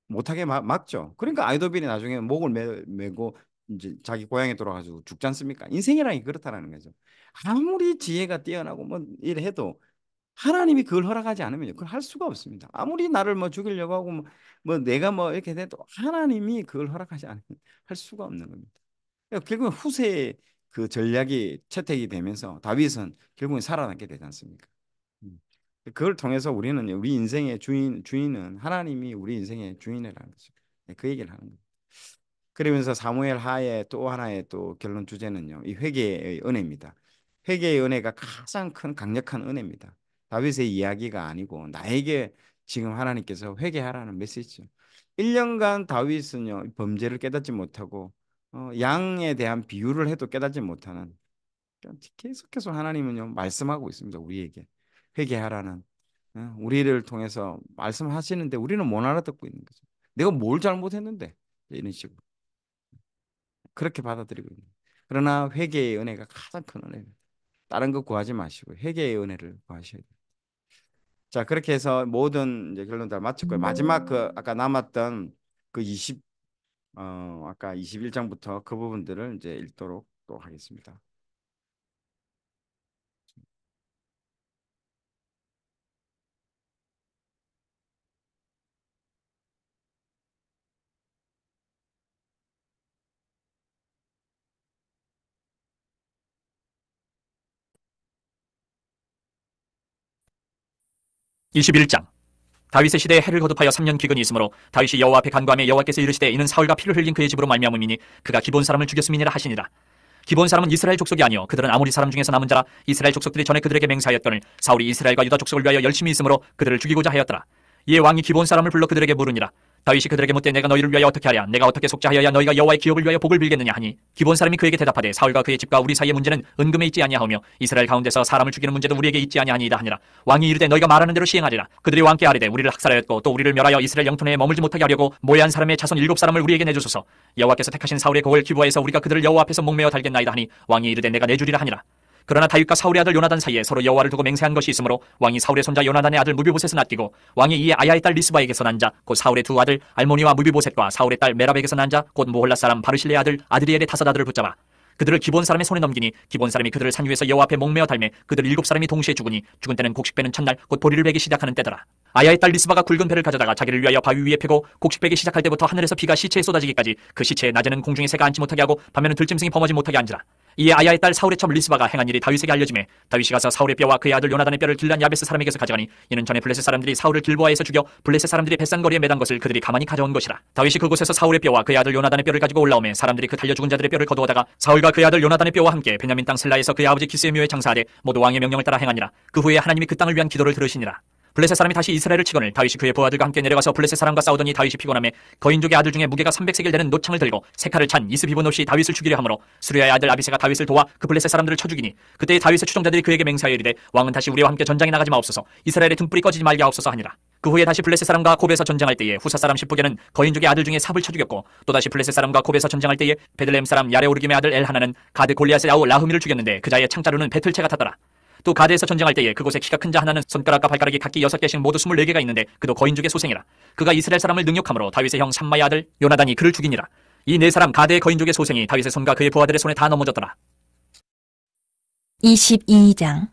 못하게 막, 막죠. 그러니까 아이도빌이 나중에 목을 메, 매고 이제 자기 고향에 돌아가지고 죽지 않습니까? 인생이란 게 그렇다라는 거죠. 아무리 지혜가 뛰어나고 뭐 이래 해도 하나님이 그걸 허락하지 않으면 그걸 할 수가 없습니다. 아무리 나를 뭐 죽이려고 하고 뭐, 뭐 내가 뭐 이렇게 해도 하나님이 그걸 허락하지 않으면 할 수가 없는 겁니다. 그러니까 결국 후세에 그 전략이 채택이 되면서 다윗은 결국 살아남게 되지 않습니까? 음. 그걸 통해서 우리는 우리 인생의 주인 주인은 하나님이 우리 인생의 주인이라는 거죠. 네, 그 얘기를 하는 거예요. 그러면서 사무엘 하의 또 하나의 또 결론 주제는요. 이 회개의 은혜입니다. 회개의 은혜가 가장 큰 강력한 은혜입니다. 다윗의 이야기가 아니고 나에게 지금 하나님께서 회개하라는 메시지죠. 1년간 다윗은요 범죄를 깨닫지 못하고 어, 양에 대한 비유를 해도 깨닫지 못하는 계속해서 하나님은요 말씀하고 있습니다 우리에게 회개하라는 어, 우리를 통해서 말씀하시는데 우리는 못 알아듣고 있는 거죠. 내가 뭘 잘못했는데 이런 식으로 그렇게 받아들이고 있는. 그러나 회개의 은혜가 가장 큰 은혜입니다. 다른 거 구하지 마시고 회개의 은혜를 구하셔야 돼요. 자 그렇게 해서 모든 이제 결론 다 마쳤고요. 마지막 그 음. 아까 남았던 그 20, 어 아까 21장부터 그 부분들을 이제 읽도록 또 하겠습니다. 21장 다윗의 시대에 해를 거듭하여 3년 기근이 있으므로 다윗이 여호와 앞에 간과하며 여호와께서 이르시되 이는 사울과 피를 흘린 그의 집으로 말미암음이니 그가 기본 사람을 죽였음이니라 하시니라 기본 사람은 이스라엘 족속이 아니요 그들은 아무리 사람 중에서 남은 자라 이스라엘 족속들이 전에 그들에게 맹세하였거늘 사울이 이스라엘과 유다 족속을 위하여 열심히 있으므로 그들을 죽이고자 하였더라 이에 왕이 기본 사람을 불러 그들에게 물으니라 다윗이 그들에게 묻되 내가 너희를 위하여 어떻게 하랴 내가 어떻게 속죄하여야 너희가 여호와의 기업을 위하여 복을 빌겠느냐 하니 기본 사람이 그에게 대답하되 사울과 그의 집과 우리 사이의 문제는 은금에 있지 아니하오며 이스라엘 가운데서 사람을 죽이는 문제도 우리에게 있지 아니하니이다 하니라 왕이 이르되 너희가 말하는 대로 시행하리라 그들이 왕께 아뢰되 우리를 학살하였고 또 우리를 멸하여 이스라엘 영토내에 머물지 못하게 하려고 모해한 사람의 자손 일곱 사람을 우리에게 내주소서 여호와께서 택하신 사울의 고을 기부하여서 우리가 그들을 여호와 앞에서 목매어 달겠나이다 하니 왕이 이르되 내가 내주리라 하니라 그러나 다윗과 사울의 아들 요나단 사이에 서로 여호와를 두고 맹세한 것이 있으므로 왕이 사울의 손자 요나단의 아들 무비보셋을 낫기고 왕이 이에 아야의 딸 리스바에게서 난 자 곧 사울의 두 아들 알모니와 무비보셋과 사울의 딸 메랍에게서 라난자 곧 모홀라 사람 바르실레의 아들 아드리엘의 다섯 아들을 붙잡아 그들을 기본 사람의 손에 넘기니 기본 사람이 그들을 산 위에서 여호와 앞에 목매어 달매 그들 일곱 사람이 동시에 죽으니 죽은 때는 곡식 빼는 첫날 곧 보리를 베기 시작하는 때더라 아야의 딸 리스바가 굵은 배를 가져다가 자기를 위하여 바위 위에 펴고 곡식 빼기 시작할 때부터 하늘에서 비가 시체에 쏟아지기까지 그 시체에 낮에는 공중에 새가 앉지 못하게 하고 밤에는 들짐승이 범하지 못하게 앉으라. 이에 아야의 딸 사울의 첩 리스바가 행한 일이 다윗에게 알려지매 다윗이 가서 사울의 뼈와 그의 아들 요나단의 뼈를 길란 야베스 사람에게서 가져가니 이는 전에 블레셋 사람들이 사울을 길보아에서 죽여 블레셋 사람들이 뱃산거리에 매단 것을 그들이 가만히 가져온 것이라 다윗이 그곳에서 사울의 뼈와 그의 아들 요나단의 뼈를 가지고 올라오매 사람들이 그 달려 죽은 자들의 뼈를 거두어다가 사울과 그의 아들 요나단의 뼈와 함께 베냐민 땅 슬라에서 그의 아버지 키스의 묘에 장사하되 모두 왕의 명령을 따라 행하니라 그 후에 하나님이 그 땅을 위한 기도를 들으시니라 블레셋 사람이 다시 이스라엘을 치거늘 다윗이 그의 부하들과 함께 내려가서 블레셋 사람과 싸우더니 다윗이 피곤함에 거인족의 아들 중에 무게가 300세겔 되는 노창을 들고 세칼을 찬 이스 비본 옷이 다윗을 죽이려 함으로 수리아의 아들 아비세가 다윗을 도와 그 블레셋 사람들을 쳐 죽이니 그때의 다윗의 추종자들이 그에게 맹세하여 이르되 왕은 다시 우리와 함께 전장에 나가지 마옵소서 이스라엘의 등불이 꺼지지 말게 하옵소서 하니라 그 후에 다시 블레셋 사람과 고베에서 전쟁할 때에 후사 사람 십부게는 거인족의 아들 중에 삽을 쳐 죽였고 또다시 블레셋 사람과 고베에서 전쟁할 때에 베들레헴 사람 야레오르김의 아들 엘하나는 가드 골리앗의 아우 라흐미를 죽였는데 그자의 창자루는 배틀채 가탔더라 또 가드에서 전쟁할 때에 그곳에 키가 큰 자 하나는 손가락과 발가락이 각기 여섯 개씩 모두 스물네 개가 있는데 그도 거인 족의 소생이라 그가 이스라엘 사람을 능욕함으로 다윗의 형 삼마의 아들 요나단이 그를 죽이니라 이 네 사람 가드의 거인족의 소생이 다윗의 손과 그의 부하들의 손에 다 넘어졌더라 22장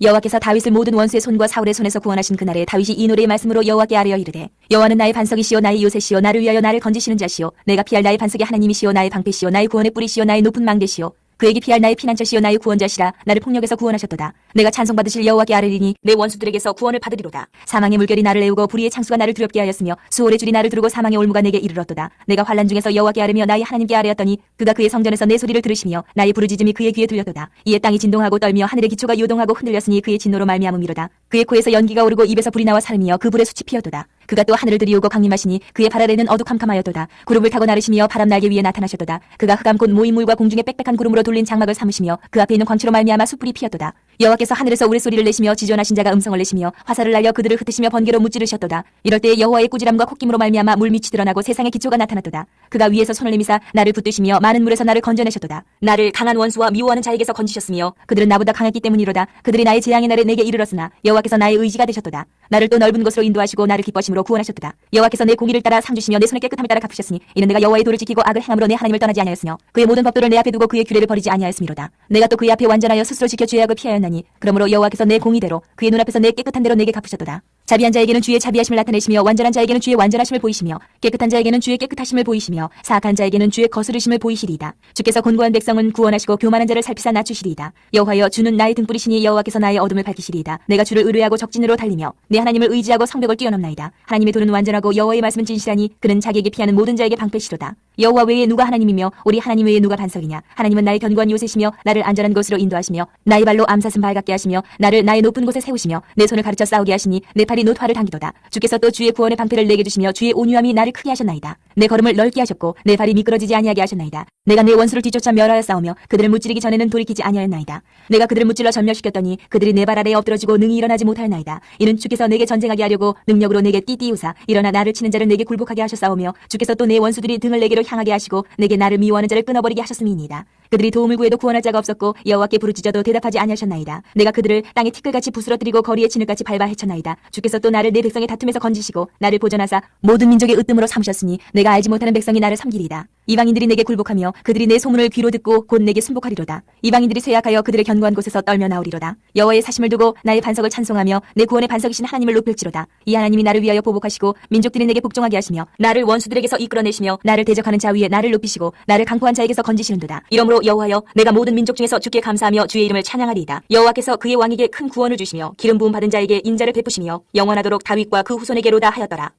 여호와께서 다윗을 모든 원수의 손과 사울의 손에서 구원하신 그날에 다윗이 이 노래의 말씀으로 여호와께 아뢰어 이르되 여호와는 나의 반석이시요 나의 요새시요 나를 위하여 나를 건지시는 자시요 내가 피할 나의 반석의 하나님이시요 나의 방패시요 나의 구원의 뿌리시요 나의 높은 망대시요 그에게 피할 나의 피난처시여 나의 구원자시라 나를 폭력에서 구원하셨도다. 내가 찬송받으실 여호와께 아뢰리니 내 원수들에게서 구원을 받으리로다. 사망의 물결이 나를 애우고 불의의 창수가 나를 두렵게 하였으며 수월의 줄이 나를 두르고 사망의 올무가 내게 이르렀도다. 내가 환란 중에서 여호와께 아뢰며 나의 하나님께 아뢰었더니 그가 그의 성전에서 내 소리를 들으시며 나의 부르짖음이 그의 귀에 들렸도다. 이에 땅이 진동하고 떨며 하늘의 기초가 요동하고 흔들렸으니 그의 진노로 말미암음이로다. 그의 코에서 연기가 오르고 입에서 불이 나와 살며 그 불의 수치 피어도다. 그가 또 하늘을 들이우고 강림하시니 그의 발 아래는 어둑캄캄하여도다 구름을 타고 나르시며 바람 날개 위에 나타나셨도다. 그가 흑암 곧 모인 물과 공중에 빽빽한 구름으로 돌린 장막을 삼으시며 그 앞에 있는 광채로 말미암아 숯불이 피었도다. 여호와께서 하늘에서 우레소리를 내시며 지존하신 자가 음성을 내시며 화살을 날려 그들을 흩으시며 번개로 무찌르셨도다. 이럴 때에 여호와의 꾸지람과 콧김으로 말미암아 물밑이 드러나고 세상의 기초가 나타났도다. 그가 위에서 손을 내미사 나를 붙드시며 많은 물에서 나를 건져내셨도다. 나를 강한 원수와 미워하는 자에게서 건지셨으며 그들은 나보다 강했기 때문이로다. 그들이 나의 재앙의 날에 내게 이르렀으나 여호와께서 나의 의지가 되셨도다. 나를 또 넓은 곳으로 인도하시고 나를 기뻐심으로 구원하셨도다. 여호와께서 내 공의를 따라 상 주시며 내 손의 깨끗함을 따라 갚으셨으니 이는 내가 여호와의 도를 지키고 악을 행함으로 내 하나님을 떠나지 아니하였으며 그의 모든 법도를 내 앞에 두고 그의 규례를 버리지 아니하였음이로다. 내가 또 그의 앞에 완전하여 스스로 지켜 죄악을 피하였나 하나니 그러므로 여호와께서 내 공의대로 그의 눈앞에서 내 깨끗한 대로 내게 갚으셨도다. 자비한 자에게는 주의 자비하심을 나타내시며 완전한 자에게는 주의 완전하심을 보이시며 깨끗한 자에게는 주의 깨끗하심을 보이시며 사악한 자에게는 주의 거스르심을 보이시리이다. 주께서 곤고한 백성은 구원하시고 교만한 자를 살피사 낮추시리이다. 여호와여 주는 나의 등불이시니 여호와께서 나의 어둠을 밝히시리이다. 내가 주를 의뢰하고 적진으로 달리며 내 하나님을 의지하고 성벽을 뛰어넘나이다. 하나님의 도는 완전하고 여호와의 말씀은 진실하니 그는 자기에게 피하는 모든 자에게 방패시로다. 여호와 외에 누가 하나님이며 우리 하나님 외에 누가 반석이냐. 하나님은 나의 견고한 요새시며 나를 안전한 곳으로 인도하시며 나의 발로 암사슴 발갛게 하시며 나를 나의 높은 곳에 세우시며 내 손을 가르쳐 싸우게 하시니 내팔 팔이 놋 화를 당기도다. 주께서 또 주의 구원의 방패를 내게 주시며 주의 온유함이 나를 크게 하셨나이다. 내 걸음을 넓게 하셨고 내 발이 미끄러지지 아니하게 하셨나이다. 내가 내 원수를 뒤쫓아 멸하여 싸우며 그들을 무찌르기 전에는 돌이키지 아니하였나이다. 내가 그들을 무찔러 전멸시켰더니 그들이 내 발 아래에 엎드러지고 능히 일어나지 못하였나이다. 이는 주께서 내게 전쟁하게 하려고 능력으로 내게 띠띠우사 일어나 나를 치는 자를 내게 굴복하게 하셨사오며 주께서 또 내 원수들이 등을 내게로 향하게 하시고 내게 나를 미워하는 자를 끊어버리게 하셨음이니이다. 그들이 도움을 구해도 구원할 자가 없었고 여호와께 부르짖어도 대답하지 아니하셨나이다. 내가 그들을 땅에 티끌같이 부스러뜨리고 거리에 진흙같이 밟아 헤쳤나이다. 주께서 또 나를 내 백성의 다툼에서 건지시고 나를 보전하사 모든 민족의 으뜸으로 삼으셨으니 내가 알지 못하는 백성이 나를 섬기리다. 이방인들이 내게 굴복하며 그들이 내 소문을 귀로 듣고 곧 내게 순복하리로다. 이방인들이 쇠약하여 그들의 견고한 곳에서 떨며 나오리로다. 여호와의 사심을 두고 나의 반석을 찬송하며 내 구원의 반석이신 하나님을 높일지로다. 이 하나님이 나를 위하여 보복하시고 민족들이 내게 복종하게 하시며 나를 원수들에게서 이끌어내시며 나를 대적하는 자 위에 나를 높이시고 나를 강포한 자에게서 건지시는도다. 이러므로 여호와여 내가 모든 민족 중에서 주께 감사하며 주의 이름을 찬양하리이다. 여호와께서 그의 왕에게 큰 구원을 주시며 기름 부음 받은 자에게 인자를 베푸시며 영원하도록 다윗과 그 후손에게로다 하였더라.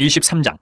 23장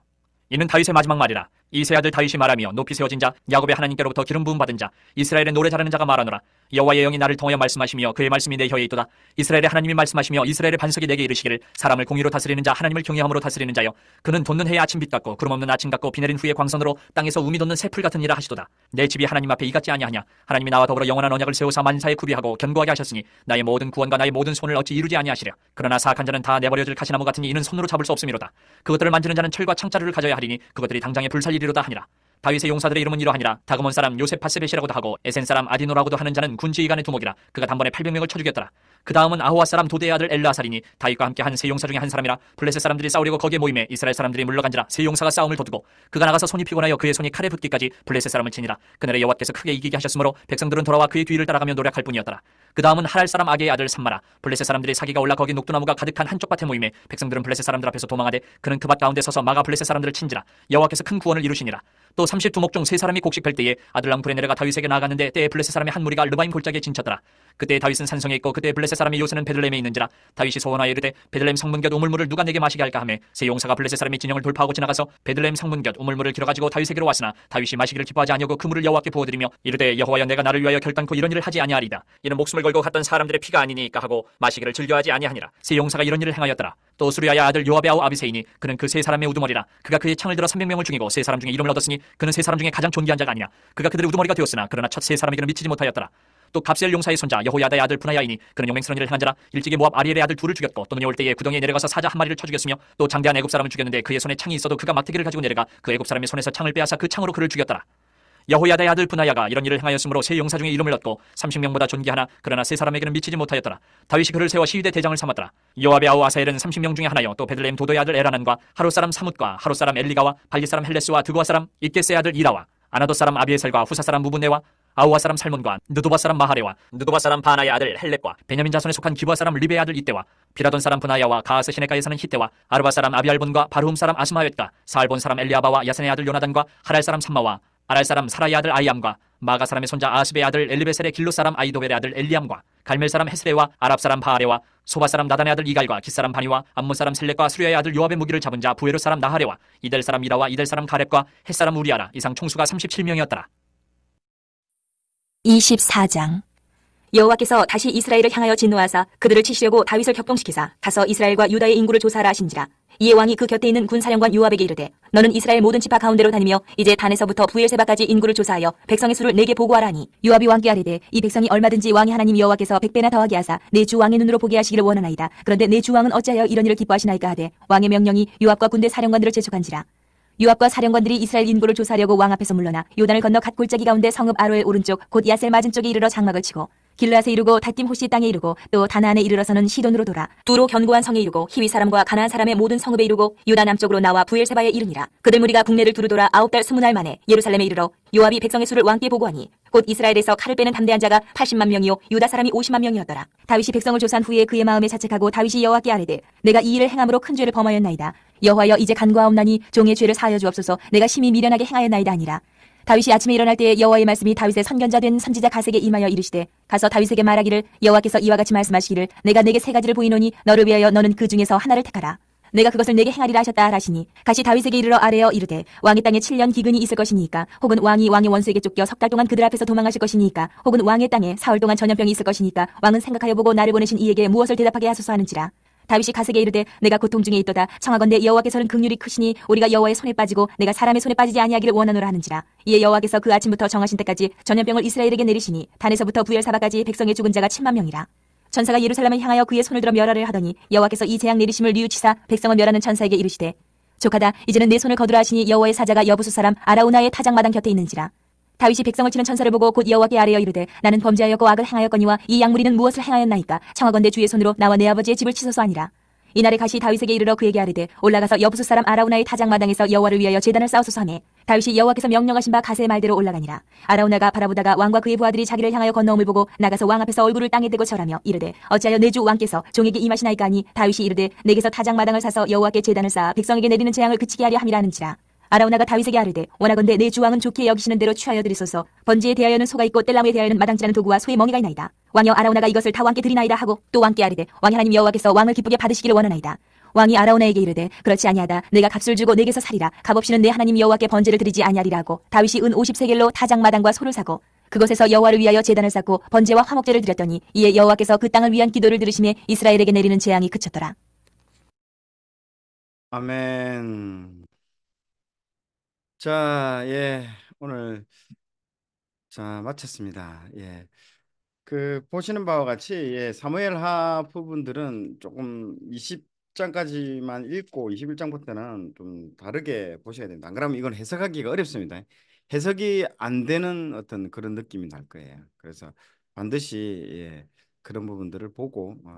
이는 다윗의 마지막 말이라. 이 세 아들 다윗이 말하며 높이 세워진 자 야곱의 하나님께로부터 기름 부음 받은 자 이스라엘의 노래 잘하는 자가 말하노라. 여호와의 영이 나를 통하여 말씀하시며 그의 말씀이 내 혀에 있도다. 이스라엘의 하나님이 말씀하시며 이스라엘의 반석이 내게 이르시기를 사람을 공의로 다스리는 자 하나님을 경외함으로 다스리는 자여 그는 돋는 해의 아침빛 같고 구름 없는 아침 같고 비 내린 후에 광선으로 땅에서 우미 돋는 새풀 같은 이라 하시도다. 내 집이 하나님 앞에 이같지 아니하냐 하나님이 나와 더불어 영원한 언약을 세우사 만사에 구비하고 견고하게 하셨으니 나의 모든 구원과 나의 모든 손을 어찌 이루지 아니하시랴. 그러나 사악한 자는 다 내버려질 가시나무 같은 이는 손으로 잡을 수 없음이로다. 그것들을 만지는 자는 철과 창자루를 가져야 하리니 그것들이 당장에 불살 리리로다 하니라. 다윗의 용사들의 이름은 이러하니라 다그몬 사람 요셉 파스벳이라고도 하고 에센 사람 아디노라고도 하는 자는 군지이간의 두목이라 그가 단번에 800명을 쳐 죽였더라 그 다음은 아호아 사람 도대의 아들 엘라살이니 다윗과 함께 한 세 용사 중에 한 사람이라 블레셋 사람들이 싸우려고 거기에 모임에 이스라엘 사람들이 물러간지라 세 용사가 싸움을 거두고 그가 나가서 손이 피곤하여 그의 손이 칼에 붙기까지 블레셋 사람을 치니라 그날에 여호와께서 크게 이기게 하셨으므로 백성들은 돌아와 그의 뒤를 따라가며 노력할 뿐이었더라 그 다음은 하랄 사람 아게의 아들 삼마라 블레셋 사람들이 사기가 올라 거기 녹두나무가 가득한 한쪽 밭에 모임에 백성들은 블레셋 사람들 앞에서 도망하되 그는 그 밭 가운데 서서 마가 블레셋 사람들을 친지라 여호와께서 큰 구원을 이루시니라 또 32목 중 세 사람이 곡식 펼 때에 아들랑 브레네르가 다윗에게 나아갔는데 때에 블레셋 사람의 한 무리가 르바임 골짜기에 진쳤더라 그때 다윗은 산성에 있고 그때 블레셋 사람이 요새는 베들렘에 있는지라 다윗이 소원하여 이르되 베들렘 성문곁 우물물을 누가 내게 마시게 할까 하며세 용사가 블레셋 사람이 진영을 돌파하고 지나가서 베들렘 성문곁 우물물을 길어가지고 다윗에게로 왔으나 다윗이 마시기를 기뻐하지 아니하고 그 물을 여호와께 부어드리며 이르되 여호와여 내가 나를 위하여 결단코 이런 일을 하지 아니하리다 이는 목숨을 걸고 갔던 사람들의 피가 아니니까 하고 마시기를 즐겨하지 아니하니라 세 용사가 이런 일을 행하였더라 또 수리아의 아들 요압의 아우 아비세이니 그는 그 세 사람의 우두머리라 그가 그의 창을 들어 300명을 죽이고 세 사람 중에 이름을 얻었으니 그는 세 사람 중에 가장 존귀한 자가 아니라 그가 그들의 우두머리가 되었으나 그러나 첫세 사람에게는 미치지 못하였더라 또 갑셀 용사의 손자 여호야다의 아들 분하야이니 그는 용맹스런 일을 행한 자라 일찍이 모압 아리엘의 아들 둘을 죽였고 또 눈이 올 때에 구덩이에 내려가서 사자 한 마리를 쳐 죽였으며 또 장대한 애굽 사람을 죽였는데 그의 손에 창이 있어도 그가 마태기를 가지고 내려가 그 애굽 사람의 손에서 창을 빼앗아 그 창으로 그를 죽였더라. 여호야다의 아들 분하야가 이런 일을 행하였으므로 세 용사 중에 이름을 얻고 30명보다 존귀하나 그러나 세 사람에게는 미치지 못하였더라. 다윗이 그를 세워 시위대 대장을 삼았더라. 여호압의 아우 아사엘은 30명 중에 하나여또 베들레헴 도도의 아들 에라난과 하루 사람 사뭇과 하루 사람 엘리가와 발리 사람 헬레스와 드고아 사람 이게세의 아들 이라와 아나도 사람 아비에셀과 후사 사람 무분네와 아우아 사람 살몬과 느도바 사람 마하레와 느도바 사람 바나의 아들 헬렙과 베냐민 자손에 속한 기부아 사람 리베의 아들 이때와 비라돈 사람 분하야와 가하스 시내가에 사는 히때와 아르바 사람 아비알본과 바르훔 사람 아스마웻과 사알본 사람 엘리아바와 야산의 아들 요나단과 하랄 사람 삼마와 아랄 사람 사라의 아들 아이암과 마가 사람의 손자 아스베의 아들 엘리베셀의 길로 사람 아이도벨의 아들 엘리암과 갈멜 사람 헤스레와 아랍 사람 바하레와 소바 사람 나단의 아들 이갈과 깃 사람 바니와 암몬 사람 셀렉과 수리아의 아들 요압의 무기를 잡은 자 부에로 사람 나하레와 이델 사람 이라와 이델 사람 가렙과 햇 사람 우리아라 이상 총수가 37명이었더라. 24장 여호와께서 다시 이스라엘을 향하여 진노하사 그들을 치시려고 다윗을 격동시키사 가서 이스라엘과 유다의 인구를 조사하라 하신지라 이에 왕이 그 곁에 있는 군사령관 요압에게 이르되 너는 이스라엘 모든 지파 가운데로 다니며 이제 단에서부터 부엘세바까지 인구를 조사하여 백성의 수를 내게 보고하라니 요압이 왕께 아뢰되 이 백성이 얼마든지 왕이 하나님 여호와께서 백배나 더하게 하사 내 주 왕의 눈으로 보게 하시기를 원하나이다 그런데 내 주 왕은 어찌하여 이런 일을 기뻐하시나이까 하되 왕의 명령이 요압과 군대 사령관들을 재촉한지라 유압과 사령관들이 이스라엘 인구를 조사하려고 왕 앞에서 물러나 요단을 건너 갓골짜기 가운데 성읍 아로의 오른쪽 곧 야셀 맞은 쪽에 이르러 장막을 치고 길라앗에 이르고 다팀 호시 땅에 이르고 또 다나안에 이르러서는 시돈으로 돌아 두로 견고한 성에 이르고 희위 사람과 가난한 사람의 모든 성읍에 이르고 유다 남쪽으로 나와 부엘세바에 이르니라 그들 무리가 국내를 두루 돌아 아홉 달 스무 날 만에 예루살렘에 이르러 요압이 백성의 수를 왕께 보고하니 곧 이스라엘에서 칼을 빼는 담대한 자가 80만 명이요 유다 사람이 50만 명이었더라 다윗이 백성을 조산 후에 그의 마음에 자책하고 다윗이 여호와께 아뢰되 내가 이 일을 행함으로 큰 죄를 범하였나이다 여호와여 이제 간과하옵나니 종의 죄를 사하여 주옵소서 내가 심히 미련하게 행하였나이다 아니라 다윗이 아침에 일어날 때에 여호와의 말씀이 다윗의 선견자 된 선지자 가세게 임하여 이르시되 가서 다윗에게 말하기를 여호와께서 이와 같이 말씀하시기를 내가 네게세 가지를 보이노니 너를 위하여 너는 그 중에서 하나를 택하라 내가 그것을 네게 행하리라 하셨다 하시니 가시 다윗에게 이르러 아래여 이르되 왕의 땅에 7년 기근이 있을 것이니까 혹은 왕이 왕의 원수에게 쫓겨 석 달 동안 그들 앞에서 도망하실 것이니까 혹은 왕의 땅에 사흘 동안 전염병이 있을 것이니까 왕은 생각하여 보고 나를 보내신 이에게 무엇을 대답하게 하소서 하는지라 다윗이 가세게 이르되 내가 고통 중에 있도다 청하건대 여호와께서는 극률이 크시니 우리가 여호와의 손에 빠지고 내가 사람의 손에 빠지지 아니하기를 원하노라 하는지라 이에 여호와께서 그 아침부터 정하신 때까지 전염병을 이스라엘에게 내리시니 단에서부터 부엘사바까지 백성의 죽은 자가 7만 명이라 천사가 예루살렘을 향하여 그의 손을 들어 멸하를 하더니 여호와께서 이 재앙 내리심을 뉘우치사 백성을 멸하는 천사에게 이르시되 조카다 이제는 내 손을 거두라 하시니 여호와의 사자가 여부수 사람 아라우나의 타작마당 곁에 있는지라 다윗이 백성을 치는 천사를 보고 곧 여호와께 아뢰어 이르되 나는 범죄하였고 악을 행하였거니와 이 양무리는 무엇을 행하였나이까 청하건대 주의 손으로 나와 내 아버지의 집을 치소서 아니라 이날에 가시 다윗에게 이르러 그에게 아뢰되 올라가서 여부수 사람 아라우나의 타장마당에서 여호와를 위하여 재단을 쌓으소서 하매 다윗이 여호와께서 명령하신 바 가세의 말대로 올라가니라 아라우나가 바라보다가 왕과 그의 부하들이 자기를 향하여 건너옴을 보고 나가서 왕 앞에서 얼굴을 땅에 대고 절하며 이르되 어찌하여 내 주 왕께서 종에게 임하시나이까 하니 다윗이 이르되 내게서 타장마당을 사서 여호와께 재단을 쌓아 백성에게 내리는 재앙을 그치게 하려 함이라 는지라 아라오나가 다윗에게 아르되 원하건대 내 주왕은 좋게 여기시는 대로 취하여 드리소서 번지에 대하여는 소가 있고 뗄나무에 대하여는 마당지라는 도구와 소의 멍이가 있나이다. 왕여 아라오나가 이것을 다 왕께 드리나이다 하고 또 왕께 아르되 왕의 하나님 여호와께서 왕을 기쁘게 받으시기를 원하나이다. 왕이 아라오나에게 이르되 그렇지 아니하다 내가 값을 주고 내게서 사리라 값없이는 내 하나님 여호와께 번지를 드리지 아니하리라고 다윗이 은 50세겔로 타장마당과 소를 사고 그곳에서 여호와를 위하여 제단을 쌓고 번제와 화목제를 드렸더니 이에 여호와께서 그 땅을 위한 기도를 들으심에 이스라엘에게 내리는 재앙이 그쳤더라. 아멘. 자, 예, 오늘 자 마쳤습니다. 예, 그 보시는 바와 같이 예, 사무엘하 부분들은 조금 20장까지만 읽고 21장부터는 좀 다르게 보셔야 됩니다. 안 그러면 이건 해석하기가 어렵습니다. 해석이 안 되는 어떤 그런 느낌이 날 거예요. 그래서 반드시 예, 그런 부분들을 보고 어,